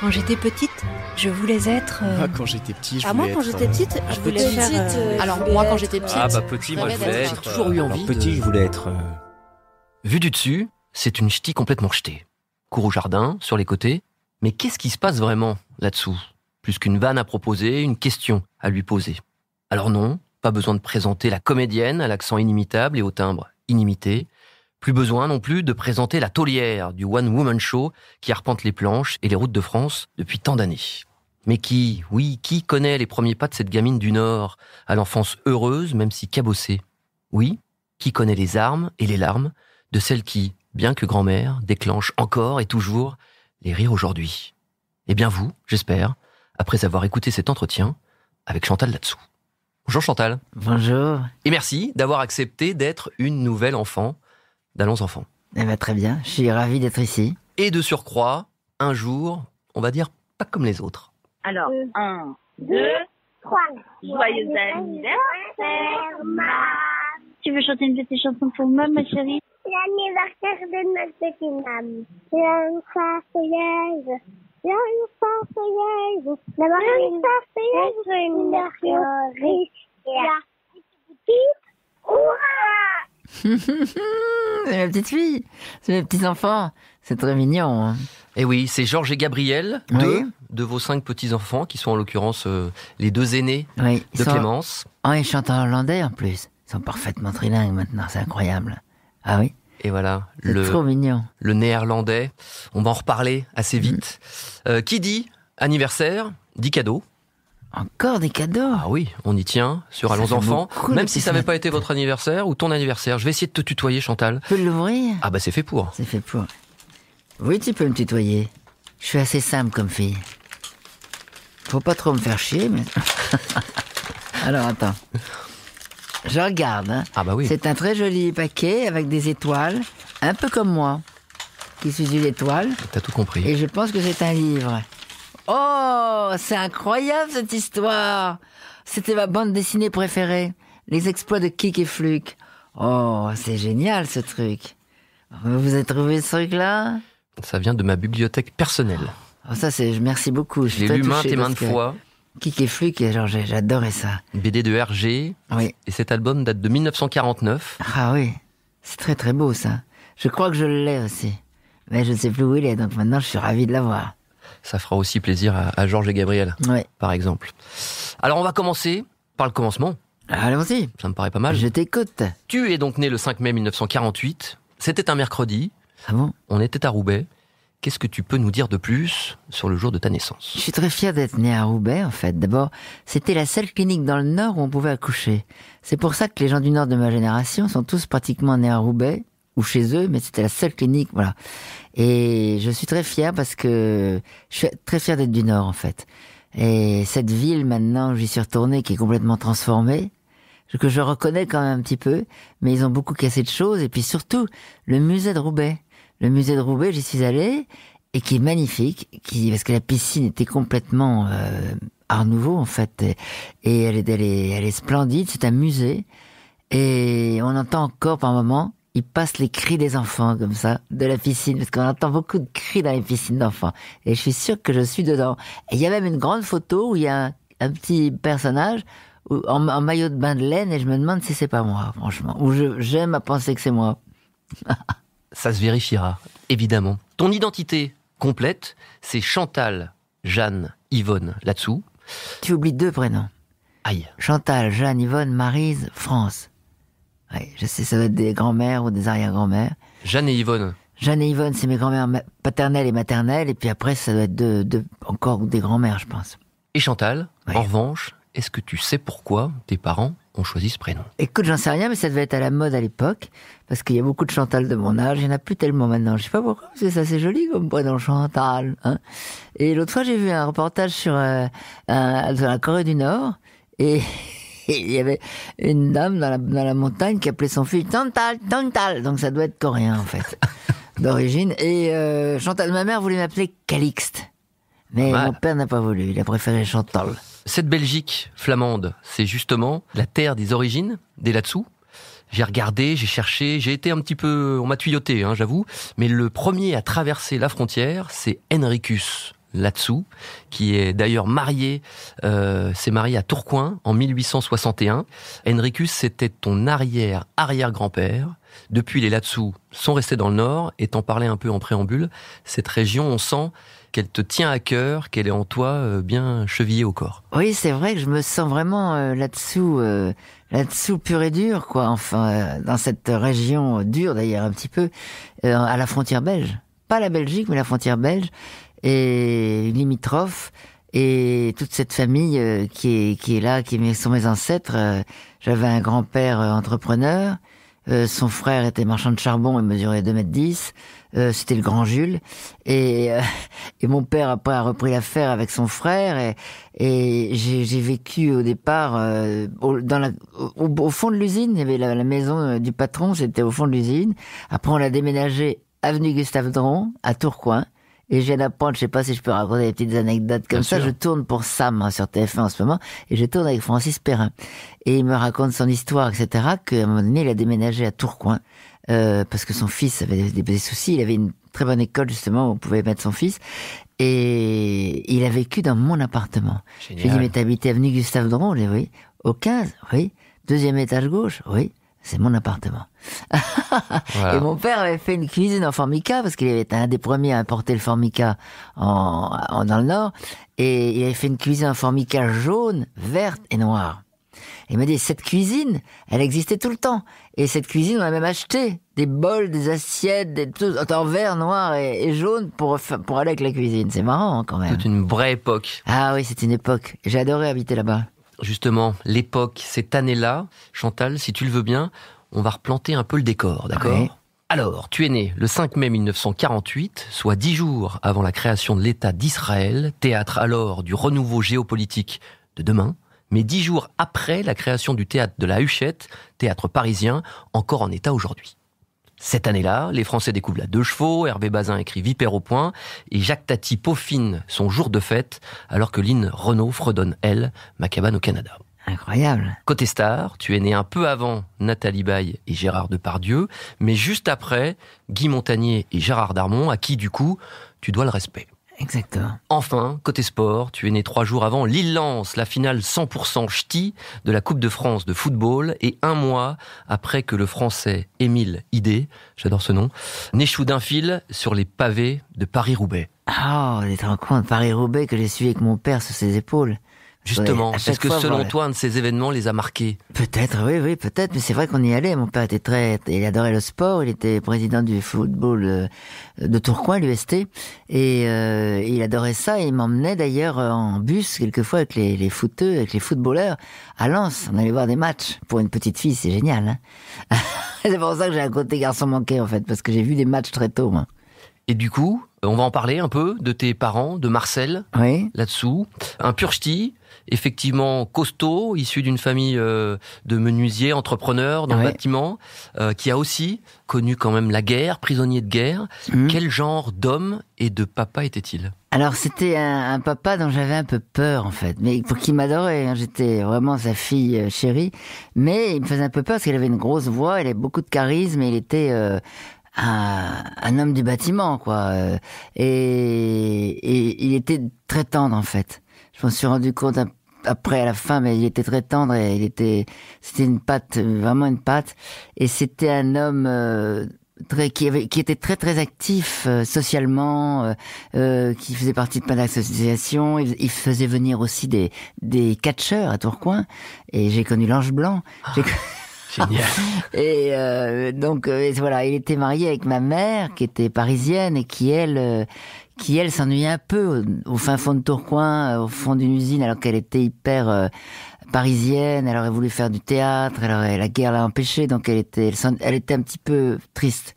Quand j'étais petite, je voulais être. Euh, ah, quand j'étais petit, je voulais moi, quand j'étais petite, euh, ah, bah, je voulais faire. Euh, Alors, moi, quand j'étais petite. petit, je voulais J'ai toujours eu envie. petit, je voulais être. Vu du dessus, c'est une ch'ti complètement jetée. Cours au jardin, sur les côtés. Mais qu'est-ce qui se passe vraiment là-dessous Plus qu'une vanne à proposer, une question à lui poser. Alors, non, pas besoin de présenter la comédienne à l'accent inimitable et au timbre inimité. Plus besoin non plus de présenter la tôlière du One Woman Show qui arpente les planches et les routes de France depuis tant d'années. Mais qui, oui, qui connaît les premiers pas de cette gamine du Nord, à l'enfance heureuse même si cabossée Oui, qui connaît les armes et les larmes de celle qui, bien que grand-mère, déclenche encore et toujours les rires aujourd'hui Eh bien vous, j'espère, après avoir écouté cet entretien avec Chantal là-dessous. Bonjour Chantal. Bonjour. Et merci d'avoir accepté d'être une nouvelle enfant d'Allons Enfants. Eh ben, très bien, je suis ravi d'être ici. Et de surcroît, un jour, on va dire pas comme les autres. Alors, un, deux, trois. Joyeux anniversaire, maman. Tu veux chanter une petite chanson pour maman, ma chérie L'anniversaire de ma petite maman. L'anniversaire. L'anniversaire. L'anniversaire. L'anniversaire. L'anniversaire. L'anniversaire. L'anniversaire. L'anniversaire. c'est ma petite fille, c'est mes petits enfants, c'est très mignon. Hein. Eh Et oui, c'est Georges et Gabriel, deux de vos cinq petits enfants, qui sont en l'occurrence euh, les deux aînés de Clémence. Oh, ils chantent en hollandais en plus. Ils sont parfaitement trilingues maintenant, c'est incroyable. Ah oui. Et voilà, le, trop mignon. le néerlandais. On va en reparler assez vite. Mm. Euh, qui dit anniversaire dit cadeau. Encore des cadeaux Ah oui, on y tient, sur Allons Enfants, même si ça n'avait pas été votre anniversaire ou ton anniversaire. Je vais essayer de te tutoyer, Chantal. Tu peux l'ouvrir Ah bah c'est fait pour. C'est fait pour. Oui, tu peux me tutoyer. Je suis assez simple comme fille. Faut pas trop me faire chier, mais... Alors attends. Je regarde. Hein. Ah bah oui. C'est un très joli paquet avec des étoiles, un peu comme moi, qui suis une étoile. T'as tout compris. Et je pense que c'est un livre. Oh, c'est incroyable cette histoire. C'était ma bande dessinée préférée, les exploits de Kik et Fluke. Oh, c'est génial ce truc. Vous avez trouvé ce truc-là Ça vient de ma bibliothèque personnelle. Oh, ça c'est, merci beaucoup. Je l'ai lu maintes et maintes fois. Kik et Fluke, genre j'adorais ça. BD de RG. Oui. Et cet album date de 1949. Ah oui, c'est très très beau ça. Je crois que je l'ai aussi, mais je ne sais plus où il est, donc maintenant je suis ravi de l'avoir ça fera aussi plaisir à, Georges et Gabriel, par exemple. Alors on va commencer par le commencement. Allons-y. Ça me paraît pas mal. Je t'écoute. Tu es donc né le 5 mai 1948. C'était un mercredi. Ah bon On était à Roubaix. Qu'est-ce que tu peux nous dire de plus sur le jour de ta naissance Je suis très fier d'être né à Roubaix, en fait. D'abord, c'était la seule clinique dans le Nord où on pouvait accoucher. C'est pour ça que les gens du Nord de ma génération sont tous pratiquement nés à Roubaix, chez eux, mais c'était la seule clinique, voilà. Et je suis très fier parce que je suis très fier d'être du Nord, en fait. Et cette ville, maintenant, où j'y suis retourné, qui est complètement transformée, que je reconnais quand même un petit peu, mais ils ont beaucoup cassé de choses. Et puis surtout, le musée de Roubaix. Le musée de Roubaix, j'y suis allé, et qui est magnifique, qui, parce que la piscine était complètement euh, art nouveau, en fait. Et, elle, est, elle, est, elle est splendide, c'est un musée. Et on entend encore par moments il passe les cris des enfants comme ça, de la piscine, parce qu'on entend beaucoup de cris dans les piscines d'enfants. Et je suis sûr que je suis dedans. Et il y a même une grande photo où il y a un, petit personnage en, maillot de bain de laine, et je me demande si c'est pas moi, franchement. Ou j'aime à penser que c'est moi. ça se vérifiera, évidemment. Ton identité complète, c'est Chantal, Jeanne, Yvonne, là-dessous. Tu oublies deux prénoms. Aïe. Chantal, Jeanne, Yvonne, Marise, France. Oui, je sais, ça doit être des grands-mères ou des arrière-grands-mères. Jeanne et Yvonne. Jeanne et Yvonne, c'est mes grands-mères paternelles et maternelles, et puis après, ça doit être encore des grands-mères, je pense. Et Chantal, en revanche, est-ce que tu sais pourquoi tes parents ont choisi ce prénom Écoute, j'en sais rien, mais ça devait être à la mode à l'époque, parce qu'il y a beaucoup de Chantal de mon âge, il n'y en a plus tellement maintenant. Je sais pas pourquoi, parce que ça c'est joli comme prénom Chantal. Hein. et l'autre fois, j'ai vu un reportage sur euh, la Corée du Nord, et il y avait une dame dans la, montagne qui appelait son fils Tantal, Tantal. Donc ça doit être coréen en fait, d'origine. Et euh, Chantal, ma mère voulait m'appeler Calixte. Mais ah bah. mon père n'a pas voulu, il a préféré Chantal. Cette Belgique flamande, c'est justement la terre des origines des là-dessous. J'ai regardé, j'ai cherché, j'ai été un petit peu, on m'a tuyauté, hein, j'avoue. Mais le premier à traverser la frontière, c'est Henricus, là qui est d'ailleurs marié, euh, s'est marié à Tourcoing en 1861. Henricus, c'était ton arrière-arrière-grand-père. Depuis, les Latsou sont restés dans le Nord, et t'en parlais un peu en préambule, cette région, on sent qu'elle te tient à cœur, qu'elle est en toi euh, bien chevillée au corps. Oui, c'est vrai que je me sens vraiment euh, là-dessous, euh, là pur et dur, quoi. Enfin, dans cette région dure d'ailleurs un petit peu, à la frontière belge. Pas la Belgique, mais la frontière belge et limitrophe et toute cette famille euh, qui est, qui est là, qui sont mes ancêtres. Euh, j'avais un grand-père euh, entrepreneur, son frère était marchand de charbon et mesurait 2 mètres 10. C'était le grand Jules. Et, et mon père après a repris l'affaire avec son frère. Et, et j'ai vécu au départ au, dans au, fond de l'usine. Il y avait la, maison du patron, c'était au fond de l'usine. Après on l'a déménagé avenue Gustave Dron à Tourcoing et je viens d'apprendre, je sais pas si je peux raconter des petites anecdotes comme ça, je tourne pour Sam hein, sur TF1 en ce moment, et je tourne avec Francis Perrin. Et il me raconte son histoire, etc., qu'à un moment donné, il a déménagé à Tourcoing, euh, parce que son fils avait des, soucis, il avait une très bonne école justement où on pouvait mettre son fils, et il a vécu dans mon appartement. Génial. Je lui dit, mais t'habitais avenue Gustave Dron, oui. Au 15, oui. Deuxième étage gauche, oui c'est mon appartement. Et mon père avait fait une cuisine en formica parce qu'il avait été un des premiers à importer le formica en, dans le Nord. Et il avait fait une cuisine en formica jaune, verte et noire. il m'a dit, cette cuisine, elle existait tout le temps. Et cette cuisine, on a même acheté des bols, des assiettes, des tout, en vert, noir et, jaune pour, pour aller avec la cuisine. C'est marrant hein, quand même. C'est une vraie époque. Ah oui, c'est une époque. J'ai adoré habiter là-bas justement l'époque, cette année-là, Chantal, si tu le veux bien, on va replanter un peu le décor, d'accord Alors, tu es né le 5 mai 1948, soit dix jours avant la création de l'État d'Israël, théâtre alors du renouveau géopolitique de demain, mais dix jours après la création du théâtre de la Huchette, théâtre parisien, encore en état aujourd'hui. Cette année-là, les Français découvrent la deux chevaux, Hervé Bazin écrit Vipère au point, et Jacques Tati peaufine son jour de fête, alors que Lynn Renault fredonne, elle, Ma cabane au Canada. Incroyable. Côté star, tu es né un peu avant Nathalie Baye et Gérard Depardieu, mais juste après Guy Montagnier et Gérard Darmon, à qui, du coup, tu dois le respect. Exactement. Enfin, côté sport, tu es né trois jours avant lille lance la finale 100% ch'ti de la Coupe de France de football, et un mois après que le Français Émile Idé, j'adore ce nom, n'échoue d'un fil sur les pavés de Paris-Roubaix. Oh, les de Paris-Roubaix que j'ai suivi avec mon père sur ses épaules. Justement, cest ce que selon toi, un de ces événements les a marqués Peut-être, oui, oui, peut-être. Mais c'est vrai qu'on y allait. Mon père était très, il adorait le sport. Il était président du football euh, de Tourcoing, l'UST, et euh, il adorait ça. Et il m'emmenait d'ailleurs euh, en bus quelquefois avec les, footeux, avec les footballeurs à Lens. On allait voir des matchs. Pour une petite fille, c'est génial. Hein. c'est pour ça que j'ai un côté garçon manqué en fait, parce que j'ai vu des matchs très tôt. Moi. Et du coup, on va en parler un peu de tes parents, de Marcel, oui. là-dessous. Un pur ch'ti, effectivement costaud, issu d'une famille euh, de menuisiers, entrepreneurs dans le bâtiment, euh, qui a aussi connu quand même la guerre, prisonnier de guerre. Mhm. Quel genre d'homme et de papa était-il alors c'était un, papa dont j'avais un peu peur en fait, mais pour qui m'adorait, hein. j'étais vraiment sa fille euh, chérie, mais il me faisait un peu peur parce qu'il avait une grosse voix, il avait beaucoup de charisme, et il était un, homme du bâtiment, quoi. Et, il était très tendre, en fait. Je m'en suis rendu compte un après à la fin, mais il était très tendre et il était, c'était une patte, vraiment une patte. Et c'était un homme euh, très qui avait, qui était très très actif euh, socialement, euh, qui faisait partie de plein d'associations. Il, faisait venir aussi des des catcheurs à Tourcoing. Et j'ai connu l'ange blanc. Ah, génial. et donc voilà, il était marié avec ma mère qui était parisienne et qui elle qui elle s'ennuyait un peu au, fin fond de Tourcoing, euh, au fond d'une usine, alors qu'elle était hyper euh, parisienne, elle aurait voulu faire du théâtre, la guerre l'a empêchée, donc elle était, elle, était un petit peu triste.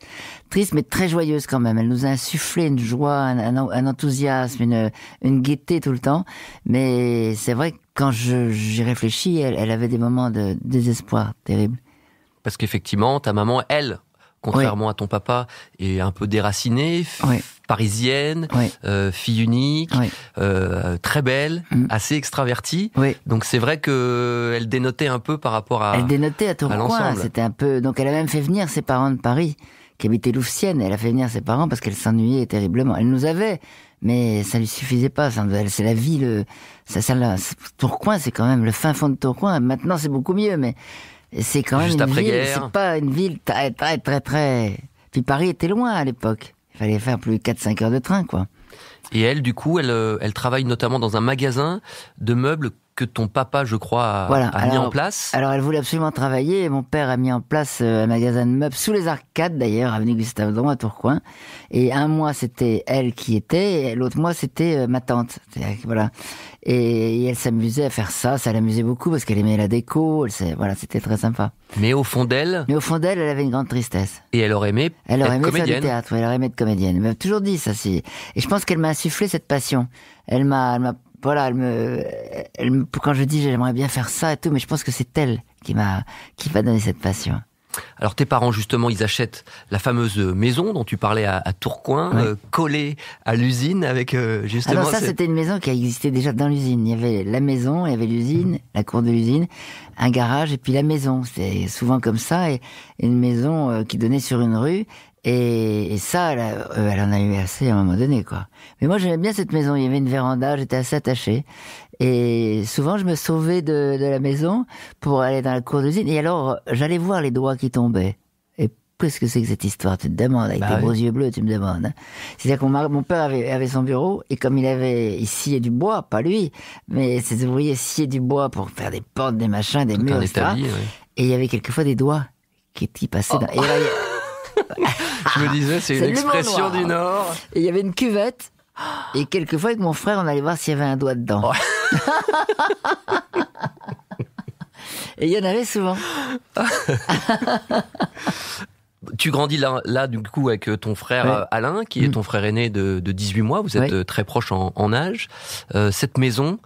Triste, mais très joyeuse quand même. Elle nous a insufflé une joie, un, enthousiasme, une, gaieté tout le temps. Mais c'est vrai que quand j'y réfléchis, elle, elle avait des moments de désespoir terrible. Parce qu'effectivement, ta maman, elle, contrairement à ton papa, est un peu déracinée, parisienne, euh, fille unique, euh, très belle, mm. assez extravertie. Donc c'est vrai que elle dénotait un peu par rapport à. Elle dénotait à Tourcoing, C'était un peu. Donc elle a même fait venir ses parents de Paris, qui habitaient Louveciennes. Elle a fait venir ses parents parce qu'elle s'ennuyait terriblement. Elle nous avait. Mais ça lui suffisait pas. C'est la ville. Ça, ça, Tourcoing, c'est quand même le fin fond de Tourcoing. Maintenant, c'est beaucoup mieux, mais c'est quand même une ville, c'est pas une ville très, très, très, Puis Paris était loin à l'époque. Il fallait faire plus de 4-5 heures de train, quoi. Et elle, du coup, elle, euh, elle travaille notamment dans un magasin de meubles que ton papa, je crois, a, mis en place. Alors, elle voulait absolument travailler. mon père a mis en place euh, un magasin de meubles sous les arcades, d'ailleurs, avenue Gustave Dron à Tourcoing. Et un mois, c'était elle qui était, et l'autre mois, c'était euh, ma tante. Voilà. Et, elle s'amusait à faire ça. Ça l'amusait beaucoup parce qu'elle aimait la déco. Elle, voilà, c'était très sympa. Mais au fond d'elle. Mais au fond d'elle, elle avait une grande tristesse. Et elle aurait aimé. Elle aurait aimé comédienne. théâtre. elle aurait aimé être comédienne. Elle m'a toujours dit ça. Si. Et je pense qu'elle m'a insufflé cette passion. Elle m'a, elle m'a voilà, elle me, quand je dis j'aimerais bien faire ça et tout, mais je pense que c'est elle qui m'a, qui m'a donné cette passion. Alors tes parents justement, ils achètent la fameuse maison dont tu parlais à, Tourcoing, euh, collée à l'usine avec euh, justement. Alors ça, c'était une maison qui existait déjà dans l'usine. Il y avait la maison, il y avait l'usine, mhm. la cour de l'usine, un garage et puis la maison. C'est souvent comme ça et une maison euh, qui donnait sur une rue et, ça, euh, elle, en a eu assez à un moment donné, quoi. Mais moi, j'aimais bien cette maison. Il y avait une véranda, j'étais assez attaché. Et souvent, je me sauvais de, de la maison pour aller dans la cour d'usine. Et alors, j'allais voir les doigts qui tombaient Et qu'est-ce que c'est que cette histoire Tu te demandes, avec bah tes gros yeux bleus, tu me demandes. Hein. C'est-à-dire que mon père avait, avait, son bureau, et comme il avait, il sciait du bois, pas lui, mais ses ouvriers sciaient du bois pour faire des portes, des machins, des murs, etc. Et il y avait quelquefois des doigts qui, qui passaient oh. dans... Et là, je me disais, c'est une expression du Nord. Et il y avait une cuvette. Et quelquefois, avec mon frère, on allait voir s'il y avait un doigt dedans. Et il y en avait souvent. tu grandis là, du coup, avec euh, ton frère euh, Alain, qui est mm. ton frère aîné de, 18 mois. Vous êtes euh, très proche en, âge. cette maison,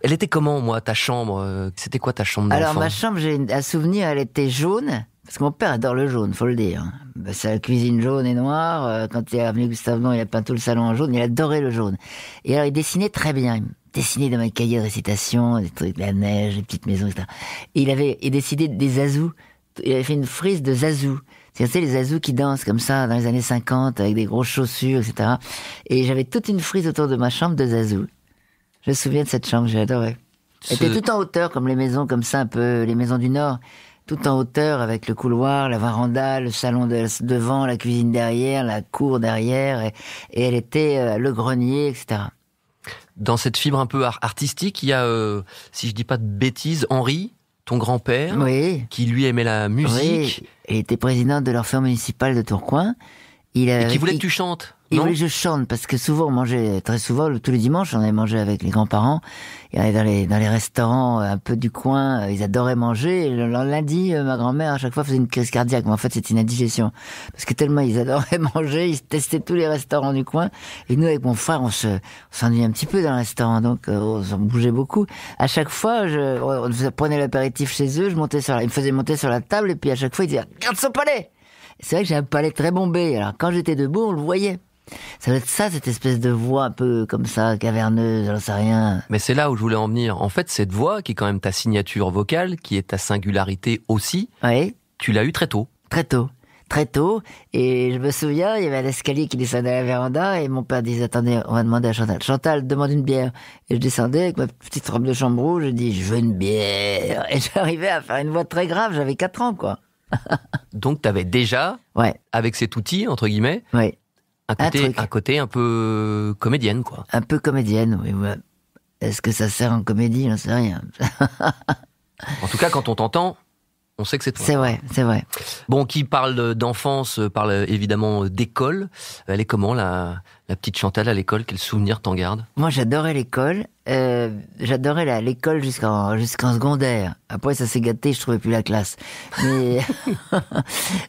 elle était comment, moi, ta chambre C'était quoi ta chambre d'enfant Alors, ma chambre, j'ai un souvenir, elle était jaune. Parce que mon père adore le jaune, faut le dire. Bah, sa cuisine jaune et noire, euh, quand il est revenu Gustave Blanc, il a peint tout le salon en jaune, il adorait le jaune. Et alors il dessinait très bien. Il dessinait dans mes cahiers de récitation, des trucs, de la neige, des petites maisons, etc. Et il avait il décidé des azous. Il avait fait une frise de zazou. C'est les azous qui dansent comme ça dans les années 50 avec des grosses chaussures, etc. Et j'avais toute une frise autour de ma chambre de zazou. Je me souviens de cette chambre, j'ai adoré. Elle était tout en hauteur, comme les maisons comme ça, un peu les maisons du Nord tout en hauteur avec le couloir, la varanda, le salon devant, la cuisine derrière, la cour derrière, et, elle était euh, le grenier, etc. Dans cette fibre un peu artistique, il y a, euh, si je dis pas de bêtises, Henri, ton grand-père, qui lui aimait la musique. et était président de l'orfèvre municipal de Tourcoing. Il, euh, et qui voulait que tu chantes et oui, je chante parce que souvent on mangeait très souvent tous les dimanches, on allait manger avec les grands-parents. Et on allait dans les dans les restaurants euh, un peu du coin, euh, ils adoraient manger. Et le, lundi, euh, ma grand-mère à chaque fois faisait une crise cardiaque, mais en fait c'était une indigestion parce que tellement ils adoraient manger, ils testaient tous les restaurants du coin. Et nous avec mon frère, on se on s'ennuyait un petit peu dans le restaurant, donc on s'en bougeait beaucoup. À chaque fois, je on prenait l'apéritif chez eux, je montais sur la, ils me faisaient monter sur la table et puis à chaque fois ils disaient "Garde son palais." c'est vrai que j'ai un palais très bombé. Alors quand j'étais debout, on le voyait. Ça doit être ça, cette espèce de voix un peu comme ça, caverneuse, ne sais rien. Mais c'est là où je voulais en venir. En fait, cette voix, qui est quand même ta signature vocale, qui est ta singularité aussi, oui. tu l'as eue très tôt. Très tôt. Très tôt. Et je me souviens, il y avait un escalier qui descendait à la véranda et mon père disait, attendez, on va demander à Chantal. Chantal, demande une bière. Et je descendais avec ma petite robe de chambre rouge, je dis, je veux une bière. Et j'arrivais à faire une voix très grave, j'avais 4 ans, quoi. Donc, tu avais déjà, ouais. avec cet outil, entre guillemets, ouais. un, côté, un, peu comédienne, quoi. Un peu comédienne, oui. Est-ce que ça sert en comédie J'en sais rien. en tout cas, quand on t'entend, on sait que c'est toi. C'est vrai, c'est vrai. Bon, qui parle d'enfance parle évidemment d'école. Elle est comment la, la petite Chantal à l'école, quel souvenir t'en garde Moi, j'adorais l'école. Euh, j'adorais l'école jusqu'en jusqu'en secondaire. Après, ça s'est gâté, je trouvais plus la classe.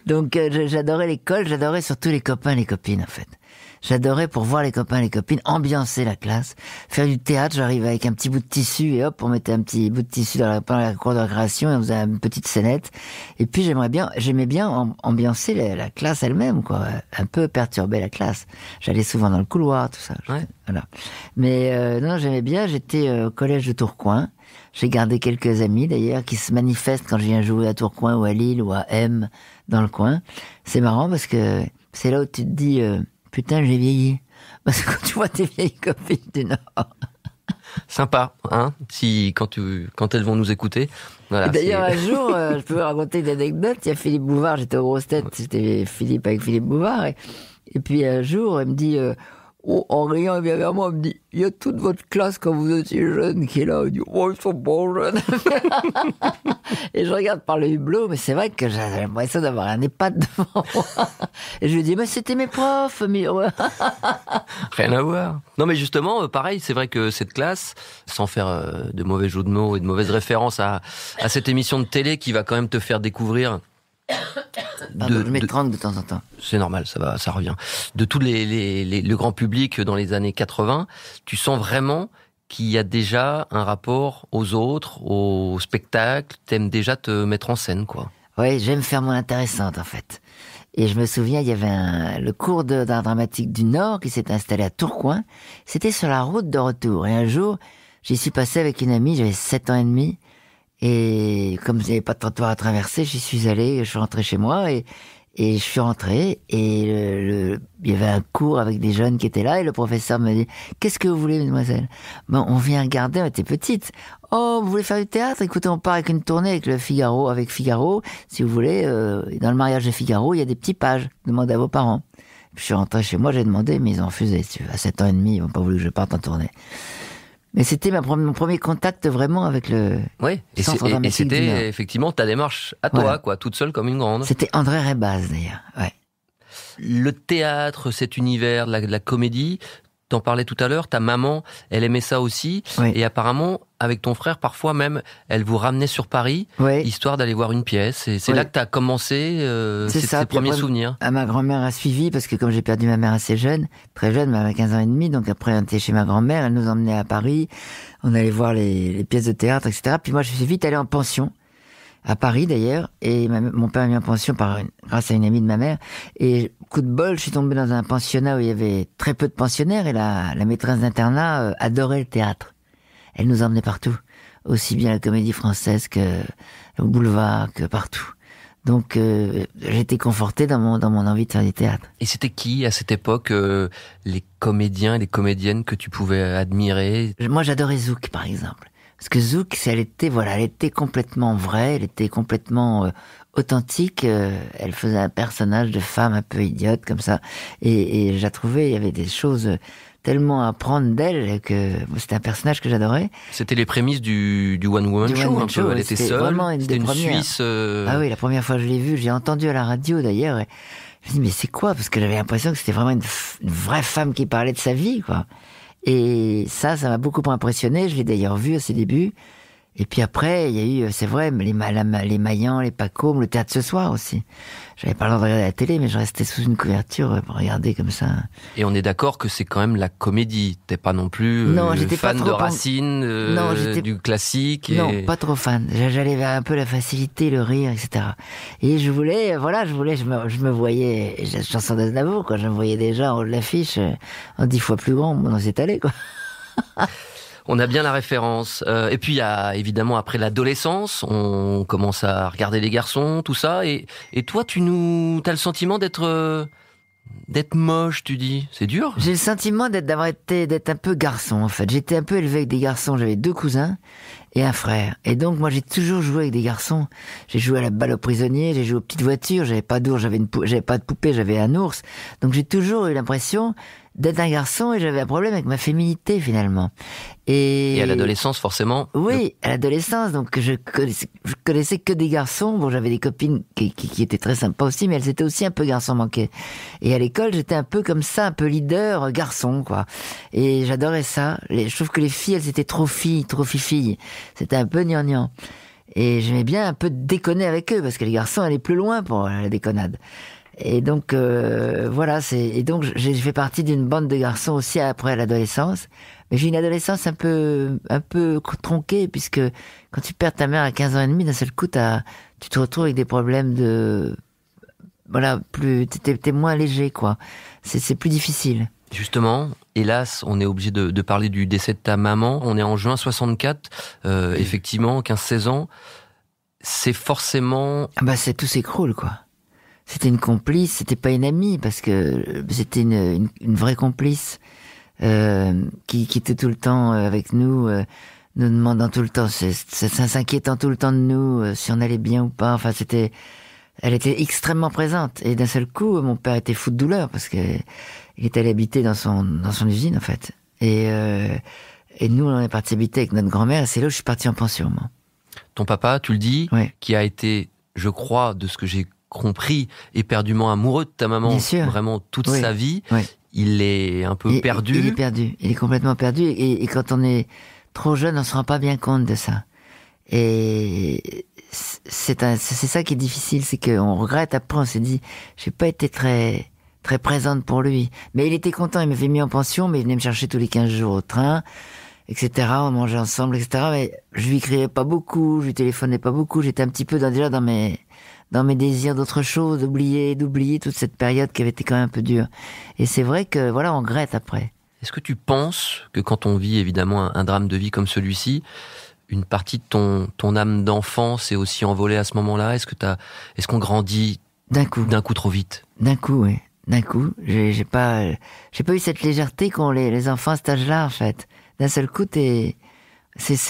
donc, euh, j'adorais l'école, j'adorais surtout les copains, les copines, en fait. J'adorais pour voir les copains les copines, ambiancer la classe, faire du théâtre. J'arrivais avec un petit bout de tissu et hop, on mettait un petit bout de tissu dans la, la cour de récréation et on faisait une petite scénette. Et puis j'aimerais bien, j'aimais bien ambiancer la, classe elle-même, quoi, un peu perturber la classe. J'allais souvent dans le couloir, tout ça. Voilà. Mais euh, non, j'aimais bien. J'étais euh, au collège de Tourcoing. J'ai gardé quelques amis d'ailleurs qui se manifestent quand je viens jouer à Tourcoing ou à Lille ou à M dans le coin. C'est marrant parce que c'est là où tu te dis euh, putain, j'ai vieilli. Parce que quand tu vois tes vieilles copines du Nord. Sympa, hein, si, quand, tu, quand elles vont nous écouter. D'ailleurs, un jour, euh, je peux raconter une anecdote. Il y a Philippe Bouvard, j'étais aux grosses têtes, j'étais Philippe avec Philippe Bouvard. Et, puis un jour, il me dit. Euh, Oh, en riant hein, vers moi, on me dit Il y a toute votre classe quand vous étiez jeune qui est là. me dit Oh, ils sont bons jeunes Et je regarde par le hublot, mais c'est vrai que j'avais l'impression d'avoir un EHPAD devant moi. Et je lui dis Mais c'était mes profs, mais. Rien à voir. Non, mais justement, euh, pareil, c'est vrai que cette classe, sans faire euh, de mauvais jeux de mots et de mauvaises références à cette émission de télé qui va quand même te faire découvrir de, je de, de temps en temps. C'est normal, ça va, ça revient. De tout les, le grand public dans les années 80, tu sens vraiment qu'il y a déjà un rapport aux autres, au spectacle. T'aimes déjà te mettre en scène, quoi. Oui, j'aime faire mon intéressante, en fait. Et je me souviens, il y avait le cours d'art dramatique du Nord qui s'est installé à Tourcoing. C'était sur la route de retour. Et un jour, j'y suis passé avec une amie, j'avais 7 ans et demi. Et comme il n'y pas de trottoir à traverser, j'y suis allé, je suis rentré chez moi et, et je suis rentré et il y avait un cours avec des jeunes qui étaient là et le professeur me dit qu'est-ce que vous voulez mademoiselle ben on vient regarder on était petite oh vous voulez faire du théâtre écoutez on part avec une tournée avec le Figaro avec Figaro si vous voulez euh, dans le mariage de Figaro il y a des petits pages demandez à vos parents je suis rentré chez moi j'ai demandé mais ils ont refusé à 7 ans et demi ils n'ont pas voulu que je parte en tournée mais c'était mon premier contact vraiment avec le oui, et c'était effectivement ta démarche à toi, quoi, toute seule comme une grande. C'était André Rebaz d'ailleurs. Ouais. Le théâtre, cet univers de la comédie, t'en parlais tout à l'heure, ta maman, elle aimait ça aussi. Et apparemment, avec ton frère, parfois même, elle vous ramenait sur Paris, histoire d'aller voir une pièce. Et c'est là que tu as commencé euh, c'est ça, premiers après, souvenirs. À ah, ma grand-mère a suivi, parce que comme j'ai perdu ma mère assez jeune, très jeune, mais avait 15 ans et demi, donc après, on était chez ma grand-mère, elle nous emmenait à Paris, on allait voir les, les pièces de théâtre, etc. Puis moi, je suis vite allé en pension à Paris d'ailleurs, et mon père a mis en pension par grâce à une amie de ma mère. Et coup de bol, je suis tombé dans un pensionnat où il y avait très peu de pensionnaires et la, la maîtresse d'internat euh, adorait le théâtre. Elle nous emmenait partout, aussi bien la comédie française que au boulevard, que partout. Donc euh, j'étais conforté dans mon, dans mon envie de faire du théâtre. Et c'était qui à cette époque euh, les comédiens, et les comédiennes que tu pouvais admirer Moi j'adorais Zouk par exemple. Parce que Zouk, elle était, voilà, elle était complètement vraie, elle était complètement euh, authentique. Euh, elle faisait un personnage de femme un peu idiote comme ça. Et, et trouvé il y avait des choses tellement à prendre d'elle que c'était un personnage que j'adorais. C'était les prémices du, One Woman Show, One un peu. Elle était, seule. C'était une Suisse. Euh, ah oui, la première fois que je l'ai vue, j'ai entendu à la radio d'ailleurs. Je me dit, mais c'est quoi Parce que j'avais l'impression que c'était vraiment une, vraie femme qui parlait de sa vie, quoi. Et ça, ça m'a beaucoup impressionné. Je l'ai d'ailleurs vu à ses débuts. Et puis après, il y a eu, euh, c'est vrai, les, les les Pacômes, le théâtre ce soir aussi. J'avais pas le droit de regarder la télé, mais je restais sous une couverture euh, pour regarder comme ça. Et on est d'accord que c'est quand même la comédie. T'es pas non plus euh, non, fan pas de Racine, du classique. Non, pas trop fan. J'allais vers un peu la facilité, le rire, etc. Et je voulais, voilà, je voulais, je me, je me voyais, chanson d'Aznavour, quoi. Je me voyais déjà en haut de l'affiche, en dix fois plus grand, on s'est allé, quoi. On a bien la référence. Euh, et puis, il évidemment après l'adolescence, on commence à regarder les garçons, tout ça. Et, et toi, tu nous, t'as le sentiment d'être euh, d'être moche, tu dis. C'est dur. J'ai le sentiment d'être d'avoir été d'être un peu garçon en fait. J'étais un peu élevé avec des garçons. J'avais deux cousins et un frère. Et donc moi j'ai toujours joué avec des garçons. J'ai joué à la balle aux prisonniers, j'ai joué aux petites voitures, j'avais pas d'ours, j'avais pas de poupée, j'avais un ours. Donc j'ai toujours eu l'impression d'être un garçon et j'avais un problème avec ma féminité finalement. Et, à l'adolescence forcément Oui, à l'adolescence, donc je connaissais, je connaissais que des garçons. Bon, j'avais des copines qui, étaient très sympas aussi, mais elles étaient aussi un peu garçons manqués. Et à l'école, j'étais un peu comme ça, un peu leader euh, garçon, quoi. Et j'adorais ça. Les, je trouve que les filles, elles étaient trop filles, trop filles. C'était un peu gnangnan. Et j'aimais bien un peu déconner avec eux, parce que les garçons allaient plus loin pour la déconnade. Et donc euh, voilà, c'est et donc j'ai fait partie d'une bande de garçons aussi après l'adolescence. Mais j'ai une adolescence un peu un peu tronquée puisque quand tu perds ta mère à 15 ans et demi d'un seul coup, tu te retrouves avec des problèmes de voilà plus t'es moins léger quoi. C'est plus difficile. Justement, hélas, on est obligé de, parler du décès de ta maman. On est en juin 64, euh, effectivement, 15-16 ans. C'est forcément. Ah bah, c'est tout s'écroule, quoi. C'était une complice, c'était pas une amie, parce que euh, c'était une, vraie complice euh, qui, était tout le temps euh, avec nous, nous demandant tout le temps, s'inquiétant tout le temps de nous, si on allait bien ou pas. Enfin, c'était, elle était extrêmement présente. Et d'un seul coup, mon père était fou de douleur parce que est allé habiter dans son dans son usine en fait. Et et nous, on est parti habiter avec notre grand-mère. Et c'est là où je suis parti en pension. Ton papa, tu le dis, qui a été, je crois, de ce que j'ai compris éperdument amoureux de ta maman vraiment toute sa vie. Il est un peu perdu. Il est perdu. Il est complètement perdu. Et, quand on est trop jeune, on se rend pas bien compte de ça. Et c'est c'est ça qui est difficile, c'est qu'on regrette après. On s'est dit, j'ai pas été très très présente pour lui. Mais il était content. Il m'avait mis en pension, mais il venait me chercher tous les 15 jours au train etc. On mangeait ensemble, etc. Mais je lui criais pas beaucoup, je lui téléphonais pas beaucoup. J'étais un petit peu dans, déjà dans mes dans mes désirs d'autre chose, d'oublier, d'oublier toute cette période qui avait été quand même un peu dure. Et c'est vrai que voilà, on regrette après. Est-ce que tu penses que quand on vit évidemment un, drame de vie comme celui-ci, une partie de ton, ton âme d'enfant s'est aussi envolée à ce moment-là Est-ce que est-ce qu'on grandit d'un coup, d'un coup trop vite D'un coup, oui. D'un coup, j'ai, pas, j'ai pas eu cette légèreté qu'ont les, les enfants à cet âge-là en fait. D'un seul coup, c'est,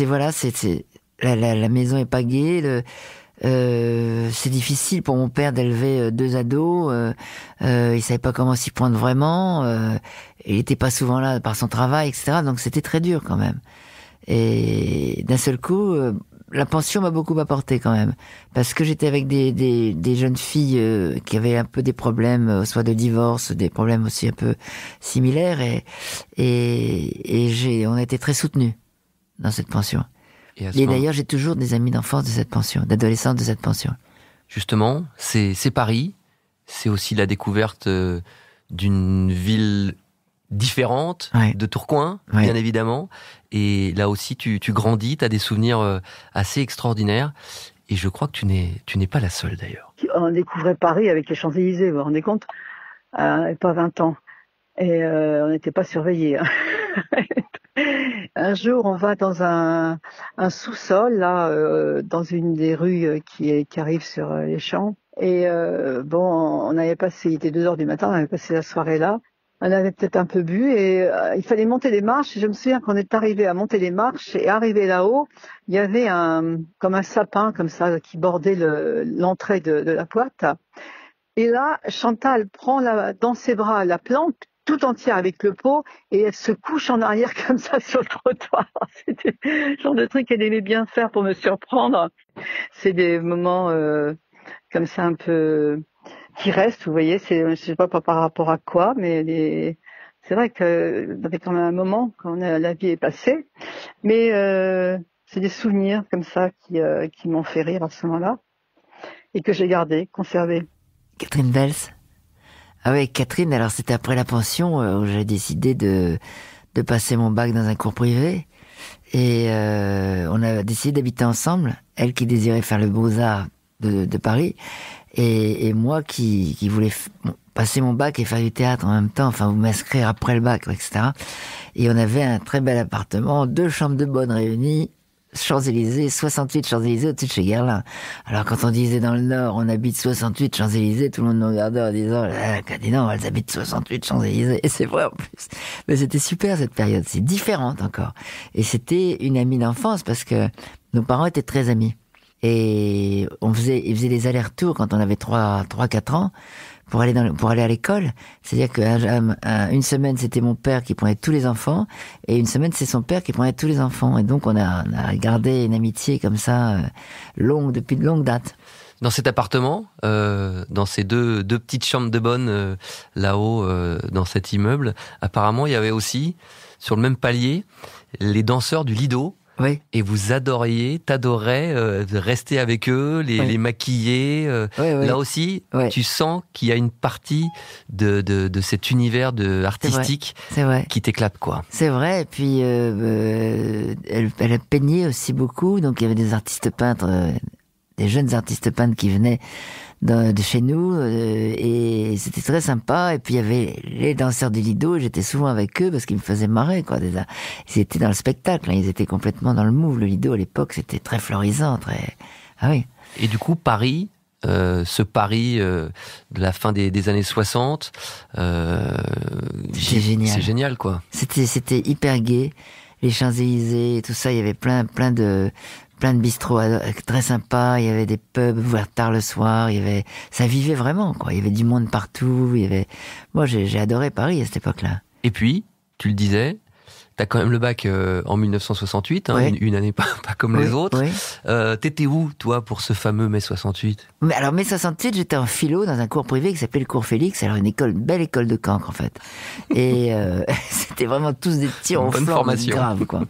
voilà, c'est, la, maison est pas gaie, le, euh, c'est difficile pour mon père d'élever euh, deux ados. Euh, euh, il savait pas comment s'y prendre vraiment. il était pas souvent là par son travail, etc. Donc c'était très dur quand même. Et d'un seul coup, la pension m'a beaucoup apporté quand même, parce que j'étais avec des, jeunes filles qui avaient un peu des problèmes, soit de divorce, des problèmes aussi un peu similaires, et et, et j'ai, on a été très soutenus dans cette pension. Et, d'ailleurs, j'ai toujours des amis d'enfance de cette pension, d'adolescence de cette pension. Justement, c'est Paris, c'est aussi la découverte euh, d'une ville différente de Tourcoing, bien évidemment. Et là aussi, tu, tu grandis, tu as des souvenirs euh, assez extraordinaires. Et je crois que tu n'es pas la seule d'ailleurs. On découvrait Paris avec les Champs-Élysées, vous vous rendez compte euh, Pas 20 ans. Et euh, on n'était pas surveillés. Hein. un jour, on va dans un, sous-sol, là, euh, dans une des rues euh, qui, est, qui arrive sur euh, les champs. Et bon, on avait passé, il était 2 heures du matin, on avait passé la soirée là. On avait peut-être un peu bu et il fallait monter les marches. je me souviens qu'on est arrivé à monter les marches et arrivé là-haut, il y avait un comme un sapin comme ça qui bordait l'entrée de, la boîte. Et là, Chantal prend dans ses bras la plante tout entière avec le pot et elle se couche en arrière comme ça sur le trottoir. C'était le genre de truc qu'elle aimait bien faire pour me surprendre. C'est des moments euh, comme ça un peu euh, qui restent, vous voyez. C'est, je sais pas, par rapport à quoi, mais les, c'est vrai que avait quand même un moment quand la vie est passée, mais euh, c'est des souvenirs comme ça qui, euh, qui m'ont fait rire à ce moment-là et que j'ai gardé, conservé. Catherine Vels. Ah Catherine, alors c'était après la pension euh, où j'ai décidé de, de passer mon bac dans un cours privé. Et euh, on a décidé d'habiter ensemble, elle qui désirait faire le Beaux-Arts de, Paris, et, moi qui, qui voulais passer mon bac et faire du théâtre en même temps, enfin vous m'inscrire après le bac, etc. Et on avait un très bel appartement, deux chambres de bonne réunies, Champs-Élysées, 68 Champs-Élysées au-dessus de chez Guerlain. Alors quand on disait dans le Nord, on habite 68 Champs-Élysées, tout le monde nous regardait en disant, ah, eh, non, elles habitent 68 Champs-Élysées. Et c'est vrai en plus. Mais c'était super cette période, c'est différente encore. Et c'était une amie d'enfance parce que nos parents étaient très amis. Et on faisait, ils faisaient des allers-retours quand on avait 3, 4 ans pour aller pour aller à l'école. C'est-à-dire qu'une euh, euh, euh, une semaine c'était mon père qui prenait tous les enfants et une semaine c'est son père qui prenait tous les enfants. Et donc on a, on gardé une amitié comme ça longue depuis de longues dates dans cet appartement, dans ces deux, deux petites chambres de bonne là-haut, dans cet immeuble, apparemment il y avait aussi, sur le même palier, les danseurs du Lido et vous adoriez, t'adorais euh, de rester avec eux, les, les maquiller. Euh, là aussi, tu sens qu'il y a une partie de, de, cet univers de artistique qui t'éclate, quoi. C'est vrai. Et puis, euh, elle, elle, a peigné aussi beaucoup. Donc, il y avait des artistes peintres, des jeunes artistes peintres qui venaient de, chez nous euh, et c'était très sympa. Et puis il y avait les danseurs du Lido, j'étais souvent avec eux parce qu'ils me faisaient marrer quoi. Déjà. Ils étaient dans le spectacle, hein, ils étaient complètement dans le move. Le Lido à l'époque c'était très florissant, très ah oui. Et du coup Paris, euh, ce Paris euh, de la fin des, années 60. c'est génial. génial, quoi. C'était, c'était hyper gai. Les Champs-Élysées, tout ça, il y avait plein, plein de, plein de bistrots euh, très sympas, il y avait des pubs ouverts tard le soir, il y avait ça vivait vraiment quoi, il y avait du monde partout, il y avait moi j'ai adoré Paris à cette époque-là. Et puis, tu le disais, T'as quand même le bac euh, en 1968, hein, une, année pas, comme les autres. Euh, t'étais où, toi, pour ce fameux mai 68 Mais alors, mai 68, j'étais en philo dans un cours privé qui s'appelait le cours Félix. Alors, une école, belle école de cancre, en fait. Et c'était vraiment tous des petits en flanc, formation. grave, quoi.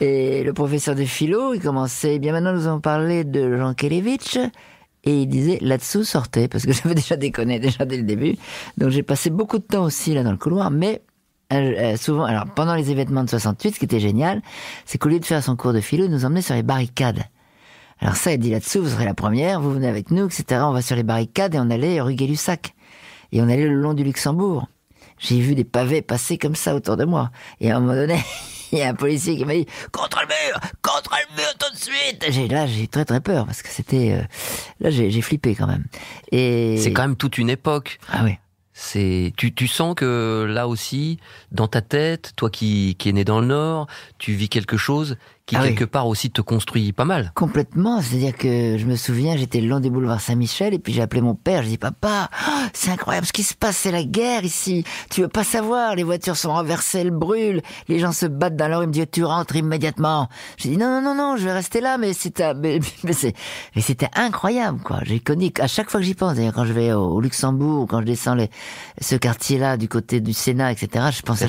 Et le professeur de philo, il commençait, eh bien maintenant nous allons parler de Jean Kelevitch. Et il disait, là-dessous, sortez, parce que j'avais déjà déconné, déjà dès le début. Donc j'ai passé beaucoup de temps aussi là dans le couloir, mais euh, euh, souvent, alors pendant les événements de 68, ce qui était génial, c'est qu'au lieu de faire son cours de philo, il nous emmenait sur les barricades. Alors ça, il dit là-dessous, vous serez la première, vous venez avec nous, etc. On va sur les barricades et on allait rue Gay-Lussac. Et on allait le long du Luxembourg. J'ai vu des pavés passer comme ça autour de moi. Et à un moment donné, il y a un policier qui m'a dit contre le mur, contre le mur tout de suite. là, j'ai très très peur parce que c'était euh, là, j'ai flippé quand même. Et c'est quand même toute une époque. Ah oui. C'est tu, tu sens que là aussi dans ta tête, toi qui, qui es né dans le Nord, tu vis quelque chose qui ah quelque part aussi te construit pas mal. Complètement, c'est-à-dire que je me souviens, j'étais le long des boulevards Saint-Michel et puis j'ai appelé mon père, je dis papa, oh, c'est incroyable ce qui se passe, c'est la guerre ici. Tu veux pas savoir, les voitures sont renversées, elles brûlent, les gens se battent dans leur il me dit tu rentres immédiatement. J'ai dit non non non non, je vais rester là mais c'était mais, mais c'était incroyable quoi. J'ai connu à chaque fois que j'y pense, d'ailleurs quand je vais au, Luxembourg, quand je descends les, ce quartier là du côté du Sénat etc., je pense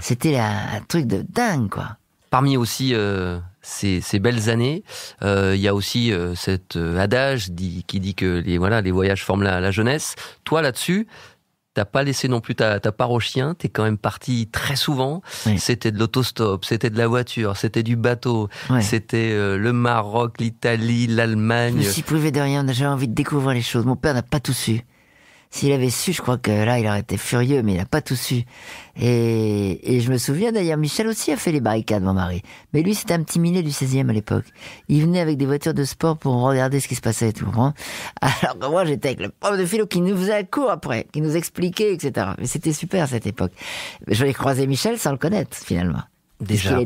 c'était un, truc de dingue, quoi. Parmi aussi euh, ces, belles années, euh, il y a aussi euh, cet adage dit, qui dit que les voilà les voyages forment la, jeunesse. Toi là-dessus, T'as pas laissé non plus ta, part aux chiens, t'es quand même parti très souvent. C'était de l'autostop, c'était de la voiture, c'était du bateau, c'était le Maroc, l'Italie, l'Allemagne. Je me suis privé de rien, j'avais envie de découvrir les choses. Mon père n'a pas tout su. S'il avait su, je crois que là, il aurait été furieux, mais il n'a pas tout su. Et, et je me souviens d'ailleurs, Michel aussi a fait les barricades, mon mari. Mais lui, c'était un petit minet du 16e à l'époque. Il venait avec des voitures de sport pour regarder ce qui se passait, tout tout. Hein. Alors que moi, j'étais avec le prof de philo qui nous faisait un cours après, qui nous expliquait, etc. Mais c'était super, à cette époque. Je l'ai croisé Michel sans le connaître, finalement. Déjà. On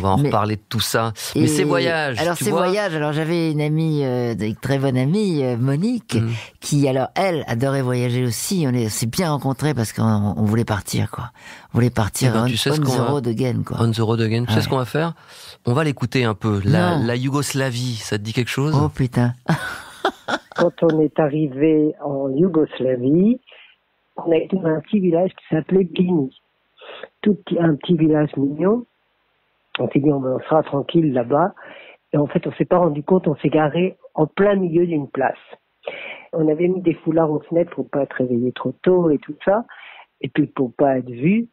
va en reparler de tout ça. Mais ces voyages. Alors, ces voyages. Alors, j'avais une amie, euh, une très bonne amie, euh, Monique, mm. qui, alors, elle, adorait voyager aussi. On s'est bien rencontrés parce qu'on voulait partir, quoi. On voulait partir on, eh ben, the road again, quoi. Tu sais ce qu'on va faire? On va l'écouter un peu. La, Yougoslavie, ça te dit quelque chose? Oh, putain. Quand on est arrivé en Yougoslavie, on a été dans un petit village qui s'appelait Bini tout un petit village mignon. On s'est dit, on, sera tranquille là-bas. Et en fait, on s'est pas rendu compte, on s'est garé en plein milieu d'une place. On avait mis des foulards aux fenêtres pour pas être réveillé trop tôt et tout ça, et puis pour pas être vu.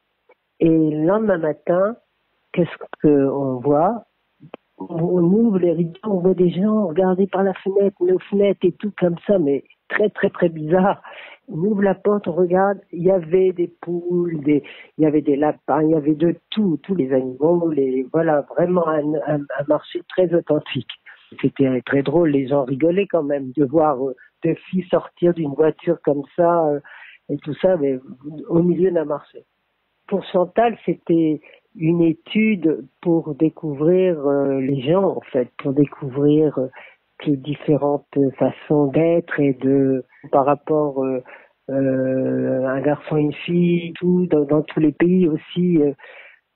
Et le lendemain matin, qu'est-ce qu'on voit on ouvre les rideaux, on voit des gens regarder par la fenêtre, nos fenêtres et tout comme ça, mais très très très bizarre on ouvre la porte, on regarde, il y avait des poules, des, il y avait des lapins, il y avait de tout, tous les animaux, les, voilà, vraiment un, marché très authentique. C'était très drôle, les gens rigolaient quand même de voir euh, deux filles sortir d'une voiture comme ça euh, et tout ça, mais au milieu d'un marché. Pour Chantal, c'était une étude pour découvrir euh, les gens, en fait, pour découvrir différentes façons d'être et de par rapport euh, euh un garçon une fille, tout dans, tous les pays aussi euh,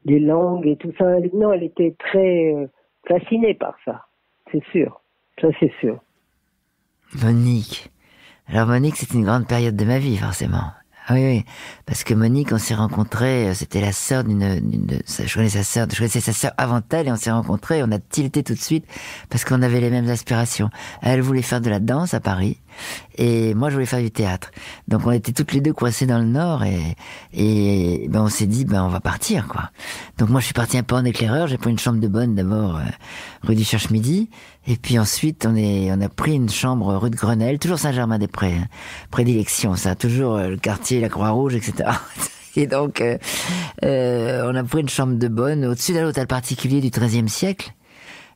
les langues et tout ça. Non, elle était très euh, fascinée par ça, c'est sûr, ça c'est sûr. Monique, alors Monique, c'est une grande période de ma vie forcément. Ah oui, Parce que Monique, on s'est rencontrés, euh, c'était la sœur d'une, je connais sa sœur, je connaissais sa sœur avant elle et on s'est rencontrés, on a tilté tout de suite parce qu'on avait les mêmes aspirations. Elle voulait faire de la danse à Paris et moi je voulais faire du théâtre. Donc on était toutes les deux coincées dans le Nord et, et ben, on s'est dit, ben, on va partir, quoi. Donc moi je suis parti un peu en éclaireur, j'ai pris une chambre de bonne d'abord, euh, rue du Cherche-Midi. Et puis ensuite, on, est, on a pris une chambre rue de Grenelle, toujours Saint-Germain-des-Prés, hein. prédilection, ça, toujours euh, le quartier, la Croix-Rouge, etc. Et donc, euh, euh, on a pris une chambre de bonne au-dessus d'un hôtel particulier du XIIIe siècle.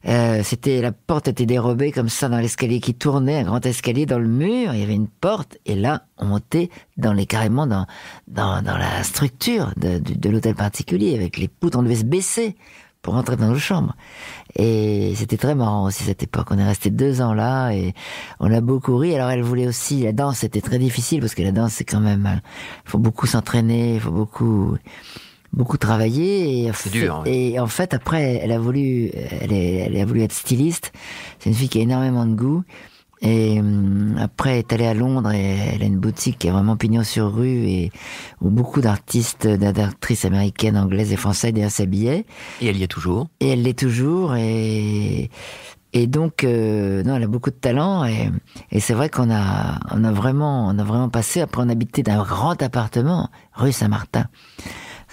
Euh, c'était la porte était dérobée comme ça dans l'escalier qui tournait, un grand escalier dans le mur. Il y avait une porte et là on montait dans les carrément dans dans, dans la structure de, de, de l'hôtel particulier avec les poutres. On devait se baisser pour rentrer dans nos chambres. Et c'était très marrant aussi cette époque. On est resté deux ans là et on a beaucoup ri. Alors elle voulait aussi la danse, c'était très difficile parce que la danse c'est quand même, il faut beaucoup s'entraîner, il faut beaucoup beaucoup travailler. et, dur, et en fait après elle a voulu elle, elle a voulu être styliste c'est une fille qui a énormément de goût et hum, après, elle est allée à Londres et elle a une boutique qui est vraiment pignon sur rue et où beaucoup d'artistes, d'actrices américaines, anglaises et françaises d'ailleurs s'habillaient. Et elle y est toujours. Et elle l'est toujours et et donc, euh, non, elle a beaucoup de talent et, et c'est vrai qu'on a, on a vraiment, on a vraiment passé. Après, on habitait d'un grand appartement, rue Saint-Martin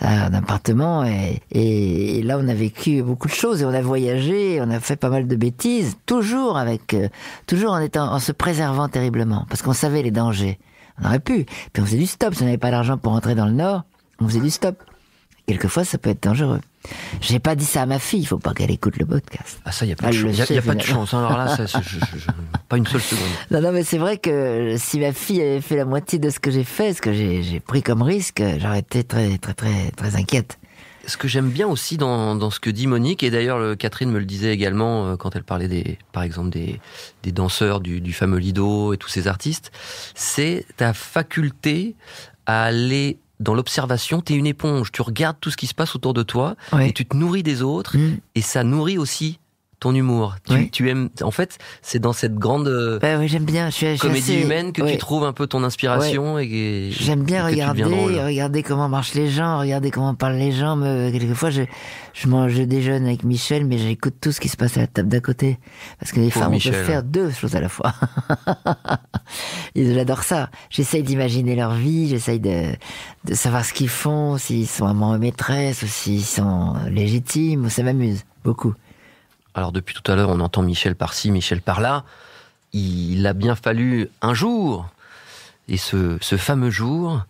un appartement. Et, là, on a vécu beaucoup de choses et on a voyagé, on a fait pas mal de bêtises, toujours avec, euh, toujours en étant, en se préservant terriblement, parce qu'on savait les dangers. On aurait pu. Puis on faisait du stop. Si on n'avait pas l'argent pour rentrer dans le Nord, on faisait du stop. Quelquefois, ça peut être dangereux. J'ai pas dit ça à ma fille, il faut pas qu'elle écoute le podcast. Ah ça, il n'y a, pas de, chance. a pas de chance. Hein. Alors là, pas une seule seconde. Non, mais c'est vrai que si ma fille avait fait la moitié de ce que j'ai fait, ce que j'ai pris comme risque, j'aurais été très, très, très, très inquiète. Ce que j'aime bien aussi dans, ce que dit Monique, et d'ailleurs Catherine me le disait également euh, quand elle parlait des, par exemple des, danseurs du, du fameux Lido et tous ces artistes, c'est ta faculté à aller dans l'observation, tu es une éponge, tu regardes tout ce qui se passe autour de toi, et tu te nourris des autres, mm. et ça nourrit aussi ton humour. Tu, aimes. En fait, c'est dans cette grande euh, bah j'aime bien. Je suis, comédie humaine que tu trouves un peu ton inspiration et. J'aime bien regarder, comment marchent les gens, regarder comment parlent les gens. quelquefois, je mange, je déjeune avec Michel, mais j'écoute tout ce qui se passe à la table d'à côté parce que les femmes, peuvent faire deux choses à la fois. J'adore ça. J'essaye d'imaginer leur vie, j'essaye de, savoir ce qu'ils font, s'ils sont amants maîtresses, ou s'ils sont légitimes, ça m'amuse beaucoup. Alors depuis tout à l'heure, on entend Michel par-ci, Michel par-là. Il a bien fallu un jour, et ce, fameux jour,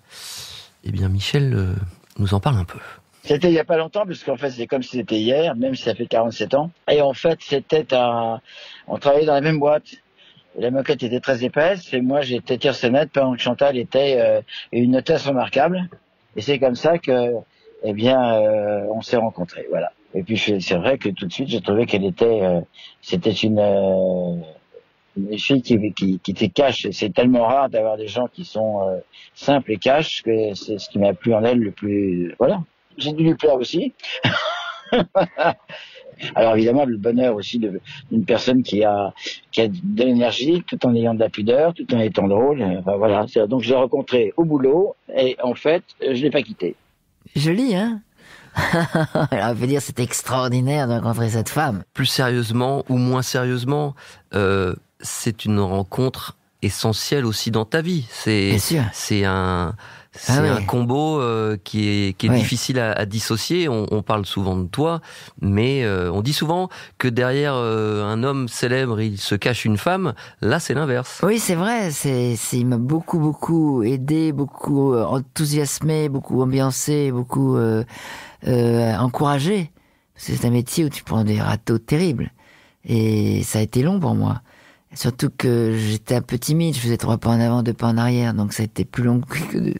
eh bien Michel euh, nous en parle un peu. C'était il n'y a pas longtemps, qu'en fait c'est comme si c'était hier, même si ça fait 47 ans. Et en fait c'était un... On travaillait dans la même boîte. la moquette était très épaisse et moi j'étais tire-sonnette pendant que Chantal était euh, une hôtesse remarquable. Et c'est comme ça que, eh bien, euh, on s'est rencontrés. Voilà. Et puis c'est vrai que tout de suite, j'ai trouvé qu'elle était, euh, c'était une, euh, une, fille qui, qui, qui était cache C'est tellement rare d'avoir des gens qui sont euh, simples et cash que c'est ce qui m'a plu en elle le plus. Voilà, j'ai dû lui plaire aussi. Alors évidemment, le bonheur aussi d'une personne qui a, qui a de l'énergie, tout en ayant de la pudeur, tout en étant drôle. Enfin, voilà. Donc je l'ai rencontré au boulot et en fait, je l'ai pas quitté. Joli, hein Alors, on peut dire c'est extraordinaire de rencontrer cette femme. Plus sérieusement ou moins sérieusement, euh, c'est une rencontre essentielle aussi dans ta vie. C'est c'est un ah c'est un combo euh, qui est, qui est difficile à, dissocier. On, parle souvent de toi, mais euh, on dit souvent que derrière un homme célèbre, il se cache une femme. Là, c'est l'inverse. Oui, c'est vrai. C'est, il m'a beaucoup, beaucoup aidé, beaucoup enthousiasmé, beaucoup ambiancé, beaucoup euh, c'est un métier où tu prends des râteaux terribles. Et ça a été long pour moi. Surtout que j'étais un peu timide, je faisais trois pas en avant, deux pas en arrière, donc ça a été plus long que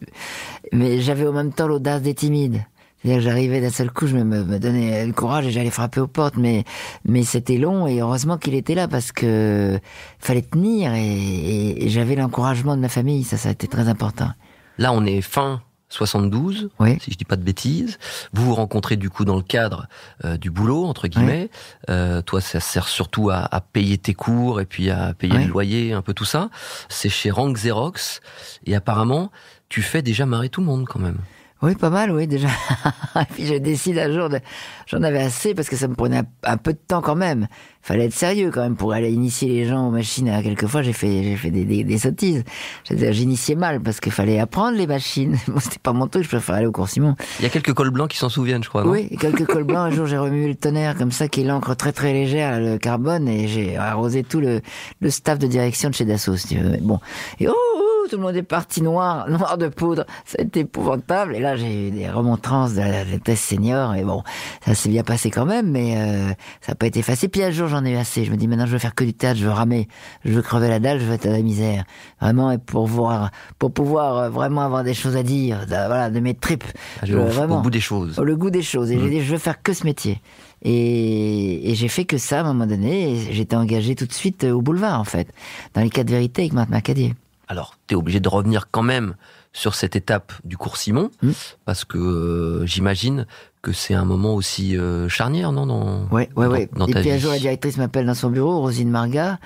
Mais j'avais en même temps l'audace des timides. C'est-à-dire j'arrivais d'un seul coup, je me, donnais le courage et j'allais frapper aux portes, mais mais c'était long et heureusement qu'il était là parce que fallait tenir et, et j'avais l'encouragement de ma famille, ça ça a été très important. Là, on est fin 72, si je dis pas de bêtises. Vous vous rencontrez du coup dans le cadre euh, du boulot entre guillemets. Euh, toi, ça sert surtout à, payer tes cours et puis à payer le loyer, un peu tout ça. C'est chez Rank Xerox et apparemment tu fais déjà marrer tout le monde quand même. Oui, pas mal, oui, déjà. et puis je décide un jour, de... j'en avais assez parce que ça me prenait un, peu de temps quand même. Fallait être sérieux quand même pour aller initier les gens aux machines. Alors, quelquefois, j'ai fait, j'ai fait des, des, J'ai sottises. J'initiais mal parce qu'il fallait apprendre les machines. bon, c'était pas mon truc, je préfère aller au cours Simon. Il y a quelques cols blancs qui s'en souviennent, je crois. Non oui, quelques cols blancs. Un jour, j'ai remué le tonnerre comme ça, qui est l'encre très très légère, le carbone, et j'ai arrosé tout le, le staff de direction de chez Dassault, si tu veux. Bon. Et oh, tout le monde est parti noir, noir de poudre. C'était épouvantable. Et là, j'ai eu des remontrances de la vitesse senior. Mais bon, ça s'est bien passé quand même, mais euh, ça n'a pas été facile. Puis un jour, j'en ai eu assez. Je me dis, maintenant, je veux faire que du théâtre, je veux ramer, je veux crever la dalle, je veux être à la misère. Vraiment, et pour voir, pour pouvoir euh, vraiment avoir des choses à dire, de, voilà, de mes tripes. Ah, euh, vraiment, au goût des choses. le goût des choses. Et je j'ai mm. dit, je veux faire que ce métier. Et, j'ai fait que ça à un moment donné. J'étais engagé tout de suite au boulevard, en fait, dans les quatre vérités avec Martin Macadier. Alors, tu es obligé de revenir quand même sur cette étape du cours Simon, mmh. parce que euh, j'imagine que c'est un moment aussi euh, charnière, non dans, oui, oui. dans, Et puis un jour, la directrice m'appelle dans son bureau, Rosine Marga,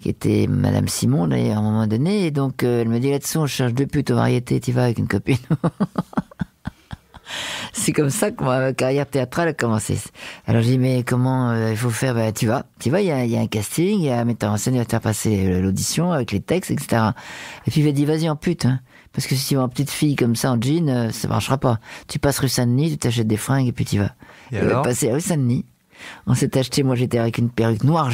qui était Madame Simon d'ailleurs à un moment donné, et donc euh, elle me dit là dessus on cherche deux putes aux variétés, t'y vas avec une copine. c'est comme ça que ma carrière théâtrale a commencé. Alors j'ai dit, mais comment euh, il faut faire ben Tu vas, tu vas, il y a, un casting, il y a un metteur en scène, qui va te faire passer euh, l'audition avec les textes, etc. Et puis il m'a dit, vas-y en pute. Hein. Parce que si tu vas en petite fille comme ça en jean, euh, ça marchera pas. Tu passes rue Saint-Denis, tu t'achètes des fringues et puis tu vas. Et, il alors passer à rue Saint-Denis. On s'est acheté, moi j'étais avec une perruque noir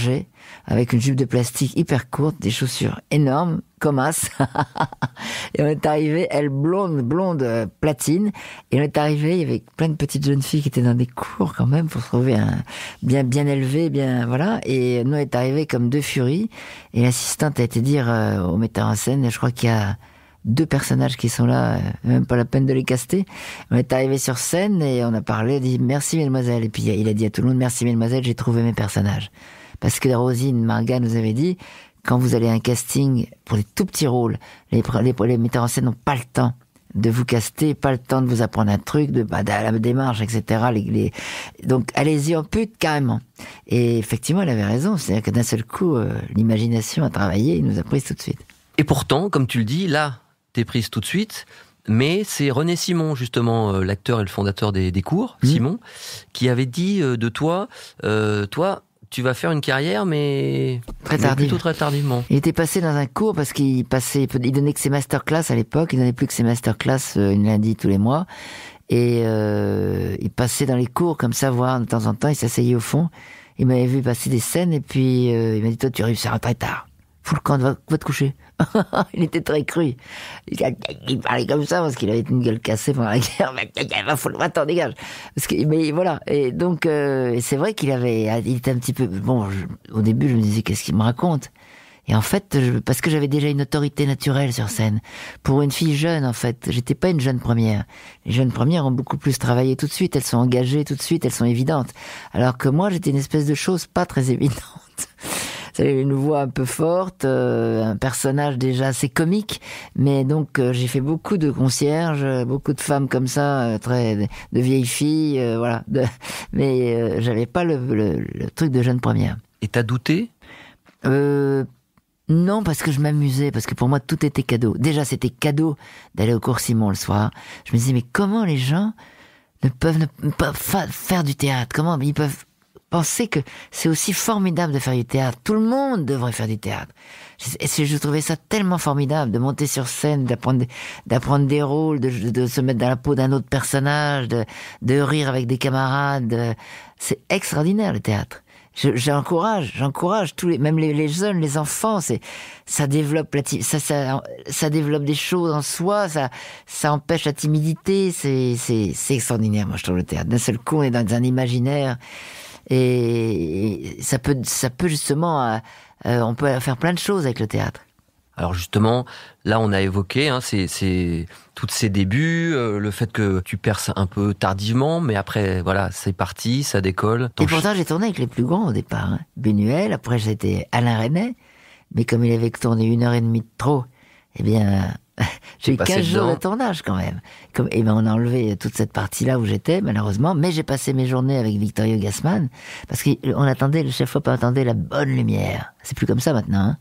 avec une jupe de plastique hyper courte, des chaussures énormes, comme as. et on est arrivé, elle blonde, blonde euh, platine. Et on est arrivé, il y avait plein de petites jeunes filles qui étaient dans des cours quand même pour se trouver un bien, bien élevé, bien, voilà. Et nous on est arrivé comme deux furies. Et l'assistante a été dire euh, au metteur en scène, je crois qu'il y a deux personnages qui sont là, euh, même pas la peine de les caster. On est arrivé sur scène et on a parlé, dit merci mademoiselle. Et puis il a dit à tout le monde merci mademoiselle, j'ai trouvé mes personnages. Parce que Rosine Marga nous avait dit, quand vous allez à un casting pour les tout petits rôles, les, les metteurs en scène n'ont pas le temps de vous caster, pas le temps de vous apprendre un truc, de, bah, la démarche, etc. Donc allez-y en pute carrément. Et effectivement, elle avait raison, c'est-à-dire que d'un seul coup, euh, l'imagination a travaillé, il nous a pris tout de suite. Et pourtant, comme tu le dis, là, prise tout de suite. Mais c'est René Simon, justement, euh, l'acteur et le fondateur des, cours, mmh. Simon, qui avait dit euh, de toi, euh, toi, tu vas faire une carrière, mais très plutôt très tardivement. Il était passé dans un cours parce qu'il passait, il donnait que ses masterclass à l'époque. Il donnait plus que ses masterclass une lundi tous les mois, et il passait dans les cours comme ça voir de temps en temps. Il s'asseyait au fond. Il m'avait vu passer des scènes et puis il m'a dit toi tu arrives, ça très tard. Foulcan, va, va te coucher. il était très cru. Il, parlait comme ça parce qu'il avait une gueule cassée pendant la guerre. va, dégage. Parce que, mais voilà. Et donc, euh, c'est vrai qu'il avait, il était un petit peu. Bon, au début, je me disais qu'est-ce qu'il me raconte. Et en fait, parce que j'avais déjà une autorité naturelle sur scène, pour une fille jeune, en fait, j'étais pas une jeune première. Les jeunes premières ont beaucoup plus travaillé tout de suite, elles sont engagées tout de suite, elles sont évidentes. Alors que moi, j'étais une espèce de chose pas très évidente c'est une voix un peu forte, euh, un personnage déjà assez comique. Mais donc euh, j'ai fait beaucoup de concierges, beaucoup de femmes comme ça, euh, très de vieilles filles, voilà. mais j'avais pas le, truc de jeune première. Et t'as douté non, parce que je m'amusais, parce que pour moi tout était cadeau. Déjà, c'était cadeau d'aller au cours Simon le soir. Je me disais, mais comment les gens ne peuvent pas faire du théâtre Comment ils peuvent penser que c'est aussi formidable de faire du théâtre. Tout le monde devrait faire du théâtre. Et je trouvais ça tellement formidable de monter sur scène, d'apprendre, des rôles, de, se mettre dans la peau d'un autre personnage, de, de rire avec des camarades. C'est extraordinaire le théâtre. J'encourage, j'encourage tous les, même les, jeunes, les enfants. C'est, ça développe ça, développe des choses en soi. Ça, ça empêche la timidité. c'est, c'est extraordinaire. Moi, je trouve le théâtre. D'un seul coup, on est dans un imaginaire. Et ça peut, ça peut justement, euh, euh, on peut faire plein de choses avec le théâtre. Alors justement, là on a évoqué c'est, hein, c'est tous ces débuts, euh, le fait que tu perces un peu tardivement, mais après voilà, c'est parti, ça décolle. Et pourtant j'ai tourné avec les plus grands au départ. Hein. Benuel, après j'étais Alain René, mais comme il avait tourné une heure et demie de trop, eh bien j'ai eu 15 jours de tournage quand même. et eh ben on a enlevé toute cette partie-là où j'étais, malheureusement. Mais j'ai passé mes journées avec Victorio Gassman parce qu'on euh, attendait, le chef op attendait la bonne lumière. C'est plus comme ça maintenant. Hein.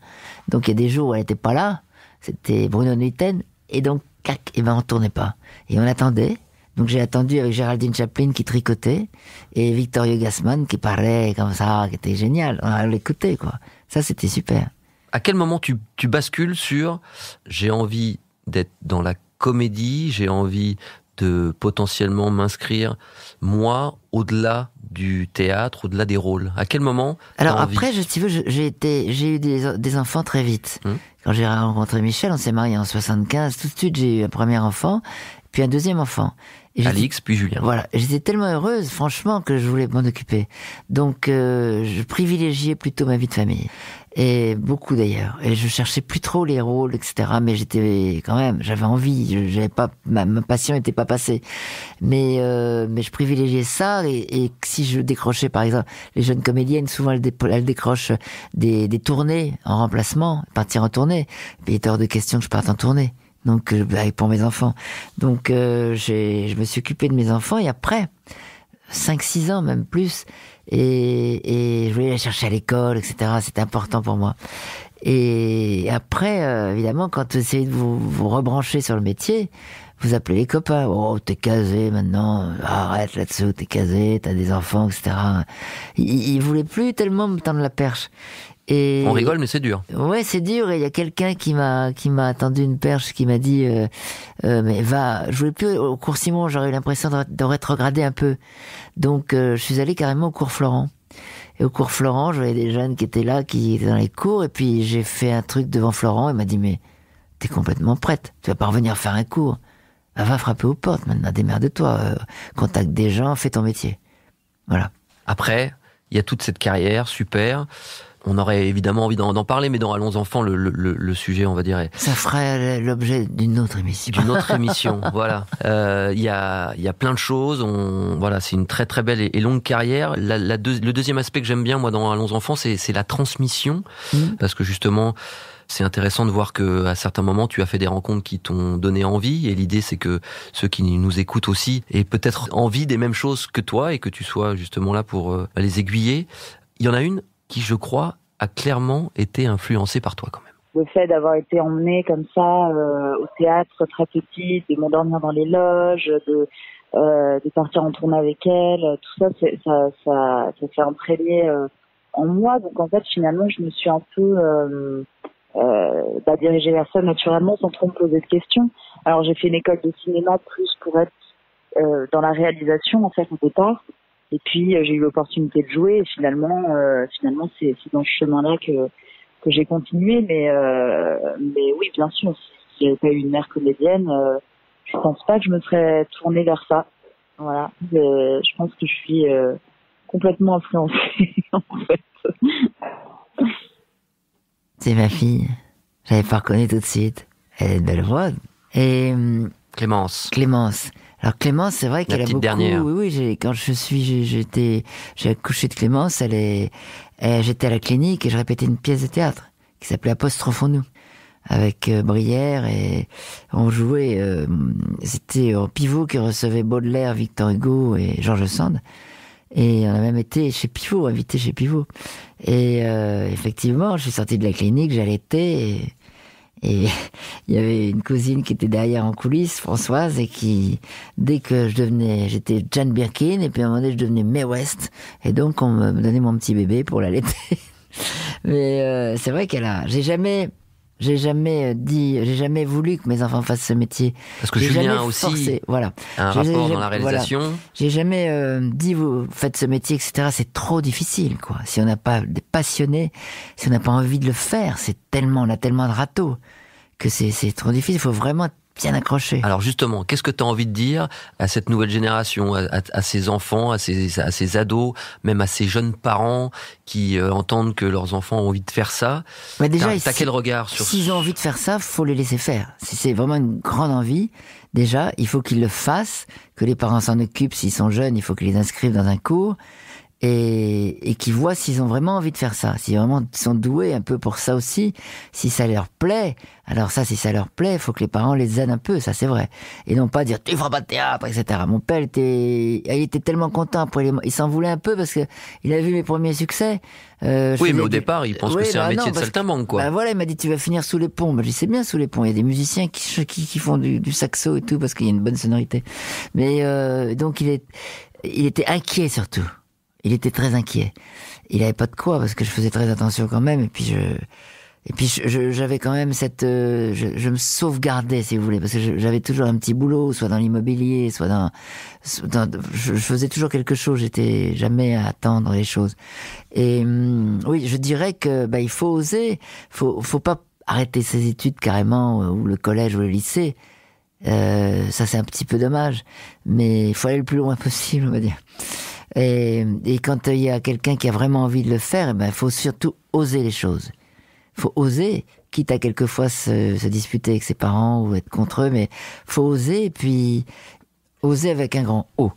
Donc il y a des jours où elle n'était pas là. C'était Bruno Nuiten. Et donc, Cac et eh ben on tournait pas. Et on attendait. Donc j'ai attendu avec Géraldine Chaplin qui tricotait et Victorio Gassman qui parlait comme ça, qui était génial. On l'écoutait, quoi. Ça, c'était super. À quel moment tu, tu bascules sur j'ai envie d'être dans la comédie, j'ai envie de potentiellement m'inscrire, moi, au-delà du théâtre, au-delà des rôles À quel moment Alors après, je, si j'ai j'ai eu des, enfants très vite. Hum. Quand j'ai rencontré Michel, on s'est marié en 75. Tout de suite, j'ai eu un premier enfant, puis un deuxième enfant. Alix, puis Julien. Voilà, j'étais tellement heureuse, franchement, que je voulais m'en occuper. Donc, euh, je privilégiais plutôt ma vie de famille et beaucoup d'ailleurs. Et je cherchais plus trop les rôles, etc. Mais j'étais quand même, j'avais envie, j'avais pas, ma, passion n'était pas passée. Mais euh, mais je privilégiais ça et, et, si je décrochais, par exemple, les jeunes comédiennes, souvent elles, décrochent des, des, tournées en remplacement, partir en tournée. Et il est hors de question que je parte en tournée. Donc euh, bah, pour mes enfants. Donc euh, je me suis occupé de mes enfants et après 5 6 ans même plus et, et je voulais la chercher à l'école, etc. C'était important pour moi. Et après, euh, évidemment, quand vous essayez de vous, vous, rebrancher sur le métier, vous appelez les copains. Oh, t'es casé maintenant, arrête là-dessous, t'es casé, t'as des enfants, etc. Ils, ils voulaient plus tellement me tendre la perche on rigole, mais c'est dur. Ouais, c'est dur. Et il y a quelqu'un qui m'a qui m'a attendu une perche, qui m'a dit euh, euh, mais va, je voulais plus au cours Simon, j'aurais eu l'impression de, rétrograder un peu. Donc euh, je suis allé carrément au cours Florent. Et au cours Florent, j'avais des jeunes qui étaient là, qui étaient dans les cours, et puis j'ai fait un truc devant Florent. Il m'a dit mais t'es complètement prête, tu vas pas revenir faire un cours. va frapper aux portes maintenant, démerde-toi, contacte des gens, fais ton métier. Voilà. Après, il y a toute cette carrière, super on aurait évidemment envie d'en, parler, mais dans Allons enfants, le, le, sujet, on va dire. Ça ferait l'objet d'une autre émission. D'une autre émission, voilà. Euh, il y, a, y a plein de choses. On, voilà, c'est une très très belle et, longue carrière. le deuxième aspect que j'aime bien, moi, dans Allons enfants, c'est, la transmission, mmh. parce que justement c'est intéressant de voir que à certains moments tu as fait des rencontres qui t'ont donné envie et l'idée c'est que ceux qui nous écoutent aussi aient peut-être envie des mêmes choses que toi et que tu sois justement là pour euh, les aiguiller. Il y en a une qui, je crois, a clairement été influencé par toi quand même. Le fait d'avoir été emmenée comme ça euh, au théâtre très petit, de m'endormir dans les loges, de, euh, partir en tournée avec elle, euh, tout ça, ça, ça, ça s'est imprégné en moi. Donc en fait, finalement, je me suis un peu bah, dirigée vers ça naturellement sans trop me poser de questions. Alors j'ai fait une école de cinéma plus pour être dans la réalisation en fait au départ. Et puis euh, j'ai eu l'opportunité de jouer. Et finalement, euh, finalement, c'est dans ce chemin-là que que j'ai continué. Mais euh, mais oui, bien sûr, si j'avais pas eu une mère comédienne, je pense pas que je me serais tournée vers ça. Voilà, je pense que je suis complètement influencée en fait. C'est ma fille. J'avais pas reconnu tout de suite. Elle est belle voix. Et hum, Clémence. Clémence. Alors Clémence, c'est vrai qu'elle a beaucoup. Dernière. Oui, oui. Quand je suis, j'étais, j'ai accouché de Clémence. Elle est, j'étais à la clinique et je répétais une pièce de théâtre qui s'appelait en nous avec euh, Brière et on jouait. Euh, c'était en pivot qui recevait Baudelaire, Victor Hugo et Georges Sand. Et on a même été chez Pivot, invité chez Pivot. Et euh, effectivement, je suis sorti de la clinique, j'allaitais. Et il y avait une cousine qui était derrière en coulisses, Françoise, et qui, dès que je devenais, j'étais Jane Birkin, et puis à un moment donné, je devenais May West. Et donc, on me donnait mon petit bébé pour l'allaiter. Mais euh, c'est vrai qu'elle a, j'ai jamais, j'ai jamais euh, dit, j'ai jamais voulu que mes enfants fassent ce métier. Parce que Julien aussi voilà. un rapport dans la réalisation. J'ai jamais euh, dit vous faites ce métier, etc. C'est trop difficile, quoi. Si on n'a pas des passionnés, si on n'a pas envie de le faire, c'est tellement, on a tellement de râteaux que c'est trop difficile. Il faut vraiment bien accroché. Alors justement, qu'est-ce que tu as envie de dire à cette nouvelle génération, à, à, ces enfants, à ces, à ados, même à ces jeunes parents qui euh, entendent que leurs enfants ont envie de faire ça Mais Déjà, quel regard sur S'ils ont envie de faire ça, faut les laisser faire. Si c'est vraiment une grande envie, déjà, il faut qu'ils le fassent, que les parents s'en occupent s'ils sont jeunes, il faut qu'ils les inscrivent dans un cours et, et qui voient s'ils ont vraiment envie de faire ça, s'ils vraiment sont doués un peu pour ça aussi, si ça leur plaît. Alors ça, si ça leur plaît, il faut que les parents les aident un peu, ça c'est vrai. Et non pas dire tu feras pas de théâtre, etc. Mon père, était, il était tellement content, les, il s'en voulait un peu parce que il a vu mes premiers succès. Euh, oui, mais au départ, il pense que c'est un bah métier de saltimbanque, quoi. Bah voilà, il m'a dit, tu vas finir sous les ponts. mais bah, je sais bien sous les ponts. Il y a des musiciens qui, qui, qui font du, du, saxo et tout parce qu'il y a une bonne sonorité. Mais euh, donc il est, il était inquiet surtout il était très inquiet. Il avait pas de quoi parce que je faisais très attention quand même. Et puis je, et puis j'avais quand même cette, euh, je, me sauvegardais si vous voulez parce que j'avais toujours un petit boulot, soit dans l'immobilier, soit dans, je, faisais toujours quelque chose. J'étais jamais à attendre les choses. Et hum, oui, je dirais que bah, il faut oser, faut faut pas arrêter ses études carrément euh, ou le collège ou le lycée. Euh, ça c'est un petit peu dommage, mais il faut aller le plus loin possible, on va dire. Et, quand il y a quelqu'un qui a vraiment envie de le faire, il eh ben, faut surtout oser les choses. faut oser, quitte à quelquefois se, disputer avec ses parents ou être contre eux, mais faut oser et puis oser avec un grand O.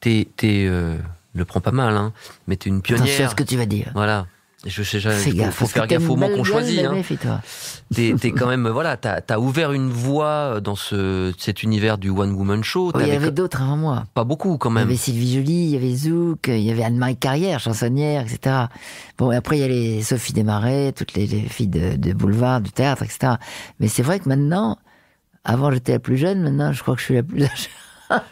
T'es, euh, le prends pas mal, hein, mais es une pionnière. Attention ce que tu vas dire. Voilà, je sais jamais. faut, faire gaffe au mots qu'on choisit. Hein. T'es, quand même, voilà, t'as, ouvert une voie dans ce, cet univers du One Woman Show. Il y avait d'autres avant moi. Pas beaucoup quand même. Il y avait Sylvie Julie il y avait Zouk, il y avait Anne-Marie Carrière, chansonnière, etc. Bon, après il y a les Sophie Desmarais, toutes les, filles de, de, boulevard, du théâtre, etc. Mais c'est vrai que maintenant, avant j'étais la plus jeune, maintenant je crois que je suis la plus âgée.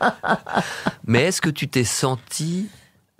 Mais est-ce que tu t'es sentie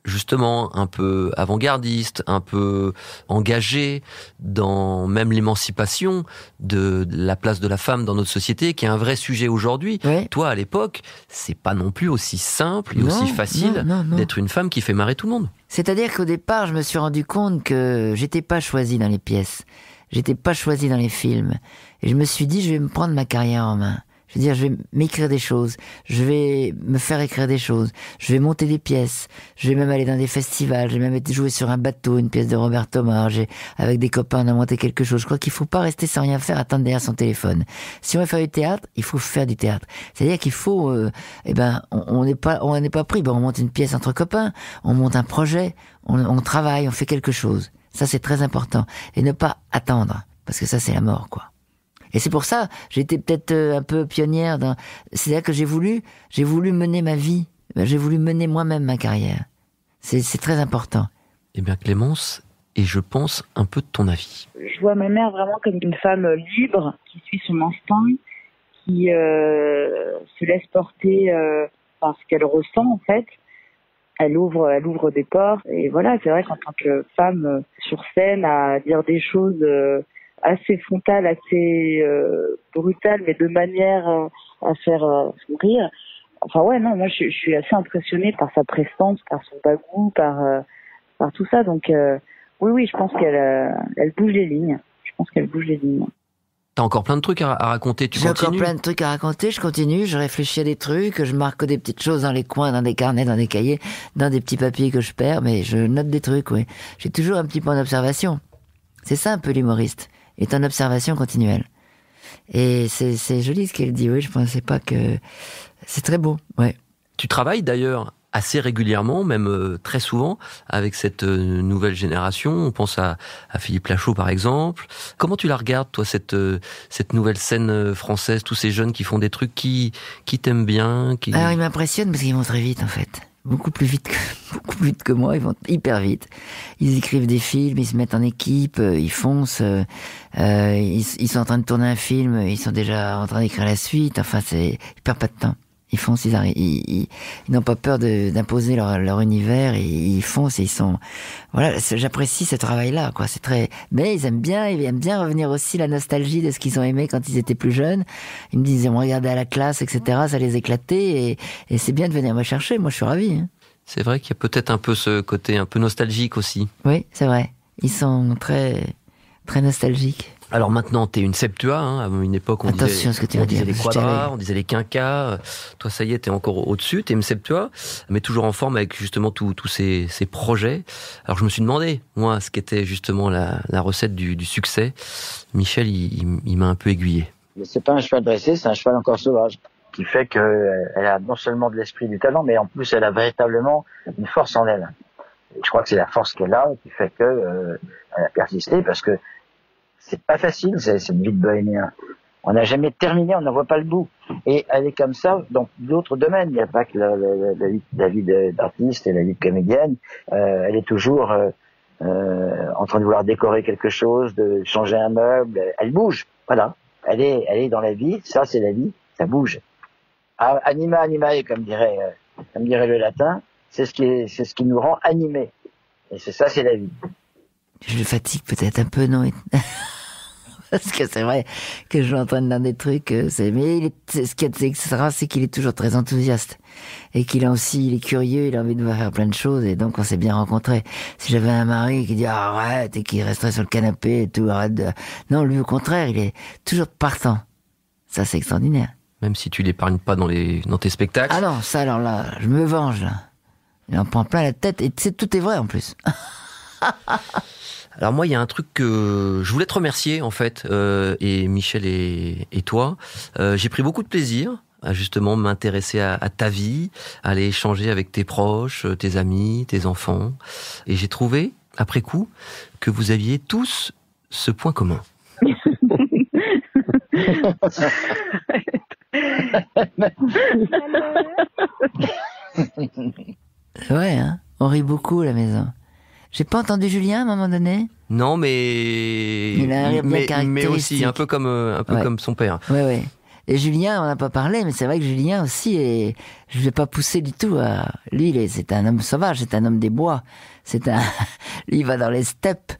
justement un peu avant-gardiste, un peu engagé dans même l'émancipation de la place de la femme dans notre société, qui est un vrai sujet aujourd'hui. Toi, à l'époque, c'est pas non plus aussi simple et aussi facile d'être une femme qui fait marrer tout le monde. C'est-à-dire qu'au départ, je me suis rendu compte que j'étais pas choisie dans les pièces, j'étais pas choisie dans les films, et je me suis dit, je vais me prendre ma carrière en main. Je veux dire, je vais m'écrire des choses, je vais me faire écrire des choses, je vais monter des pièces, je vais même aller dans des festivals, je vais même jouer sur un bateau, une pièce de Robert Thomas, j'ai, avec des copains, on a monté quelque chose. Je crois qu'il faut pas rester sans rien faire, attendre derrière son téléphone. Si on veut faire du théâtre, il faut faire du théâtre. C'est-à-dire qu'il faut, euh, eh ben, on n'est pas, on n'est pas pris, ben, on monte une pièce entre copains, on monte un projet, on, on travaille, on fait quelque chose. Ça, c'est très important. Et ne pas attendre. Parce que ça, c'est la mort, quoi. Et c'est pour ça, j'étais peut-être euh, un peu pionnière. Dans... C'est-à-dire que j'ai voulu, j'ai voulu mener ma vie. Euh, j'ai voulu mener moi-même ma carrière. C'est très important. Eh bien, Clémence, et je pense un peu de ton avis. Je vois ma mère vraiment comme une femme libre, qui suit son instinct, qui euh, se laisse porter par ce qu'elle ressent en fait. Elle ouvre, elle ouvre des portes. Et voilà, c'est vrai qu'en tant que femme sur scène, à dire des choses assez frontale, assez brutal, euh, brutale, mais de manière euh, à faire euh, sourire. Enfin ouais, non, moi je, suis assez impressionnée par sa prestance, par son bagou, par par tout ça. Donc oui, oui, je pense qu'elle elle bouge les lignes. Je pense qu'elle bouge les lignes. T'as encore plein de trucs à, raconter. Tu J'ai encore plein de trucs à raconter. Je continue, je réfléchis à des trucs, je marque des petites choses dans les coins, dans des carnets, dans des cahiers, dans des petits papiers que je perds, mais je note des trucs. Oui, j'ai toujours un petit point d'observation. C'est ça un peu l'humoriste est en observation continuelle. Et c'est joli ce qu'elle dit, oui, je pensais pas que... C'est très beau, ouais. Tu travailles d'ailleurs assez régulièrement, même euh, très souvent, avec cette euh, nouvelle génération. On pense à, Philippe Lachaud, par exemple. Comment tu la regardes, toi, cette, euh, cette nouvelle scène française, tous ces jeunes qui font des trucs qui, qui t'aiment bien qui... Alors, ils m'impressionnent parce qu'ils vont très vite, en fait beaucoup plus vite que, beaucoup plus vite que moi, ils vont hyper vite. Ils écrivent des films, ils se mettent en équipe, euh, ils foncent, euh, euh, ils, sont en train de tourner un film, ils sont déjà en train d'écrire la suite, enfin c'est, ils perdent pas de temps. Ils foncent, ils n'ont pas peur d'imposer leur, univers, ils foncent, ils sont. Voilà, j'apprécie ce travail-là, quoi. C'est très. Mais ils aiment bien, ils aiment bien revenir aussi la nostalgie de ce qu'ils ont aimé quand ils étaient plus jeunes. Ils me disent, on regardait à la classe, etc. Ça les éclatait, et, et c'est bien de venir me chercher. Moi, je suis ravi. Hein. C'est vrai qu'il y a peut-être un peu ce côté un peu nostalgique aussi. Oui, c'est vrai. Ils sont très, très nostalgiques. Alors maintenant, t'es une septua. Hein. une époque, on disait, ce on disait les quadras, on disait les quinca. Toi, ça y est, t'es encore au-dessus, t'es une septua, mais toujours en forme avec justement tous ces, projets. Alors je me suis demandé, moi, ce qu'était justement la, recette du, succès. Michel, il, il, m'a un peu aiguillé. C'est pas un cheval dressé, c'est un cheval encore sauvage qui fait qu'elle a non seulement de l'esprit du talent, mais en plus elle a véritablement une force en elle. je crois que c'est la force qu'elle a qui fait qu'elle euh, a persisté, parce que c'est pas facile, cette vie de bohémien. On n'a jamais terminé, on n'en voit pas le bout. Et elle est comme ça dans d'autres domaines. Il n'y a pas que la, vie, d'artiste et la vie de comédienne. Euh, elle est toujours euh, euh, en train de vouloir décorer quelque chose, de changer un meuble. Elle bouge. Voilà. Elle est, elle est dans la vie. Ça, c'est la vie. Ça bouge. Ah, anima animae, comme dirait, comme dirait le latin, c'est ce qui, c'est ce qui nous rend animés. Et c'est ça, c'est la vie. Je le fatigue peut-être un peu, non parce que c'est vrai que je l'entraîne dans des trucs. Euh, c'est mais ce qui est extra, c'est qu'il est toujours très enthousiaste et qu'il a aussi, il est curieux, il a envie de faire plein de choses et donc on s'est bien rencontrés. Si j'avais un mari qui dit ah, arrête et qui resterait sur le canapé et tout, arrête. De... Non, lui au contraire, il est toujours partant. Ça c'est extraordinaire. Même si tu l'épargnes pas dans les dans tes spectacles. Ah non, ça alors là, je me venge là. Il en prend plein la tête et tout est vrai en plus. Alors moi, il y a un truc que je voulais te remercier en fait, euh, et Michel et, toi. Euh, j'ai pris beaucoup de plaisir à justement m'intéresser à, ta vie, à aller échanger avec tes proches, euh, tes amis, tes enfants, et j'ai trouvé après coup que vous aviez tous ce point commun. ouais, hein on rit beaucoup à la maison. J'ai pas entendu Julien à un moment donné Non, mais. Il a un rire mais, mais aussi, un peu comme, euh, un peu comme son père. Oui, oui. Et Julien, on n'a pas parlé, mais c'est vrai que Julien aussi, est... je ne l'ai pas poussé du tout. À... Lui, c'est un homme sauvage, c'est un homme des bois. C'est un, lui, il va dans les steppes.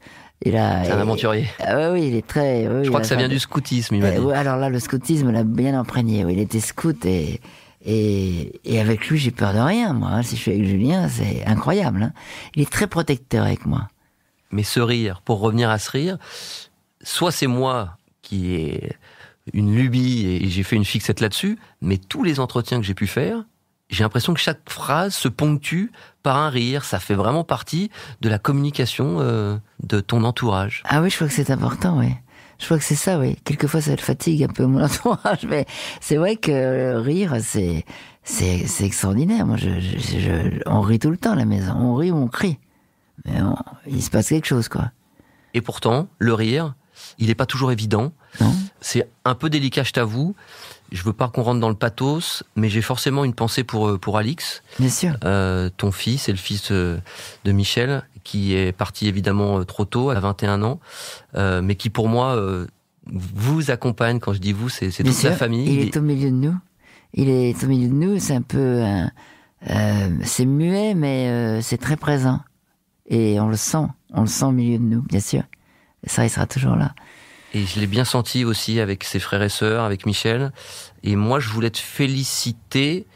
C'est un aventurier. Ah oui, oui, il est très. je crois que ça vient du scoutisme, il m'a eh dit. alors là, le scoutisme l'a bien imprégné. Oui, il était scout et et, avec lui, j'ai peur de rien, moi. Hein. Si je suis avec Julien, c'est incroyable. Hein. Il est très protecteur avec moi. Mais ce rire, pour revenir à ce rire, soit c'est moi qui ai une lubie et j'ai fait une fixette là-dessus, mais tous les entretiens que j'ai pu faire, j'ai l'impression que chaque phrase se ponctue par un rire. Ça fait vraiment partie de la communication euh, de ton entourage. Ah oui, je crois que c'est important, oui. Je crois que c'est ça, oui. Quelquefois, ça fatigue un peu mon entourage, mais c'est vrai que euh, rire, c'est c'est extraordinaire. je, on rit tout le temps à la maison. On rit ou on crie, mais il se passe quelque chose, quoi. Et pourtant, le rire, il n'est pas toujours évident. C'est un peu délicat, je t'avoue. Je veux pas qu'on rentre dans le pathos, mais j'ai forcément une pensée pour euh, pour Alix. Bien sûr. Euh, ton fils et le fils de Michel, qui est parti évidemment euh, trop tôt, à 21 ans, euh, mais qui pour moi euh, vous accompagne. Quand je dis vous, c'est, toute la famille. Il est au milieu de nous. Il est au milieu de nous. C'est un peu, c'est muet, mais c'est très présent. Et on le sent, on le sent au milieu de nous, bien sûr. Ça, il sera toujours là. Et je l'ai bien senti aussi avec ses frères et sœurs, avec Michel. Et moi, je voulais te féliciter,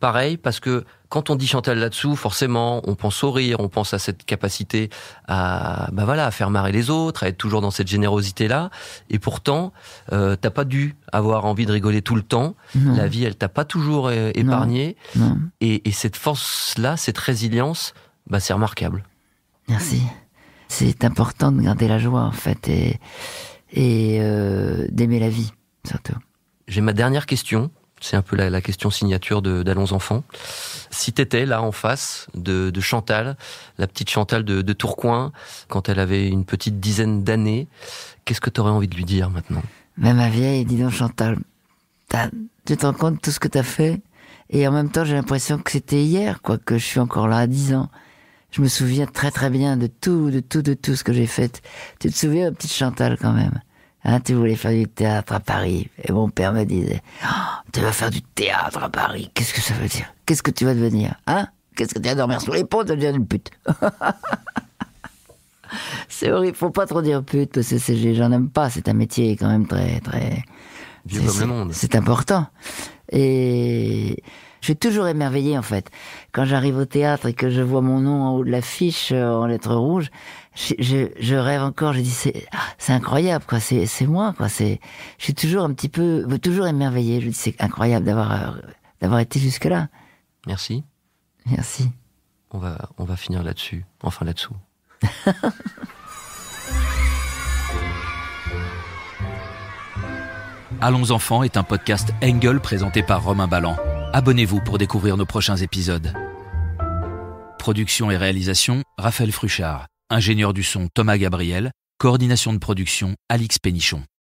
pareil, parce que quand on dit Chantal là-dessous, forcément, on pense au rire, on pense à cette capacité à, bah voilà, à faire marrer les autres, à être toujours dans cette générosité-là. Et pourtant, euh, t'as pas dû avoir envie de rigoler tout le temps. La vie, elle t'a pas toujours euh, épargné. Et, cette force-là, cette résilience, bah, c'est remarquable. Merci. C'est important de garder la joie, en fait, et, euh, d'aimer la vie, surtout. J'ai ma dernière question. C'est un peu la, question signature d'Allons Enfants. Si t'étais là en face de, Chantal, la petite Chantal de, Tourcoing, quand elle avait une petite dizaine d'années, qu'est-ce que t'aurais envie de lui dire maintenant Mais ma vieille, dis donc Chantal, tu te rends compte de tout ce que t'as fait Et en même temps, j'ai l'impression que c'était hier, quoi, que je suis encore là à 10 ans. Je me souviens très très bien de tout, de tout, de tout ce que j'ai fait. Tu te souviens, petite Chantal, quand même Hein, tu voulais faire du théâtre à Paris. Et mon père me disait, oh, tu vas faire du théâtre à Paris. Qu'est-ce que ça veut dire Qu'est-ce que tu vas devenir Hein Qu'est-ce que tu vas dormir sous les ponts Tu vas devenir une pute. c'est horrible. Faut pas trop dire pute parce que j'en aime pas. C'est un métier quand même très, très. le monde. C'est important. Et je suis toujours émerveillé en fait. Quand j'arrive au théâtre et que je vois mon nom en haut de l'affiche euh, en lettres rouges, je, rêve encore. Je dis ah, c'est incroyable quoi. C'est c'est moi quoi. C'est je suis toujours un petit peu toujours émerveillé. Je dis c'est incroyable d'avoir euh, d'avoir été jusque là. Merci. Merci. On va on va finir là-dessus. Enfin là-dessous. Allons enfants est un podcast Engel présenté par Romain Ballan. Abonnez-vous pour découvrir nos prochains épisodes. Production et réalisation, Raphaël Fruchard ingénieur du son Thomas Gabriel, coordination de production Alix Pénichon.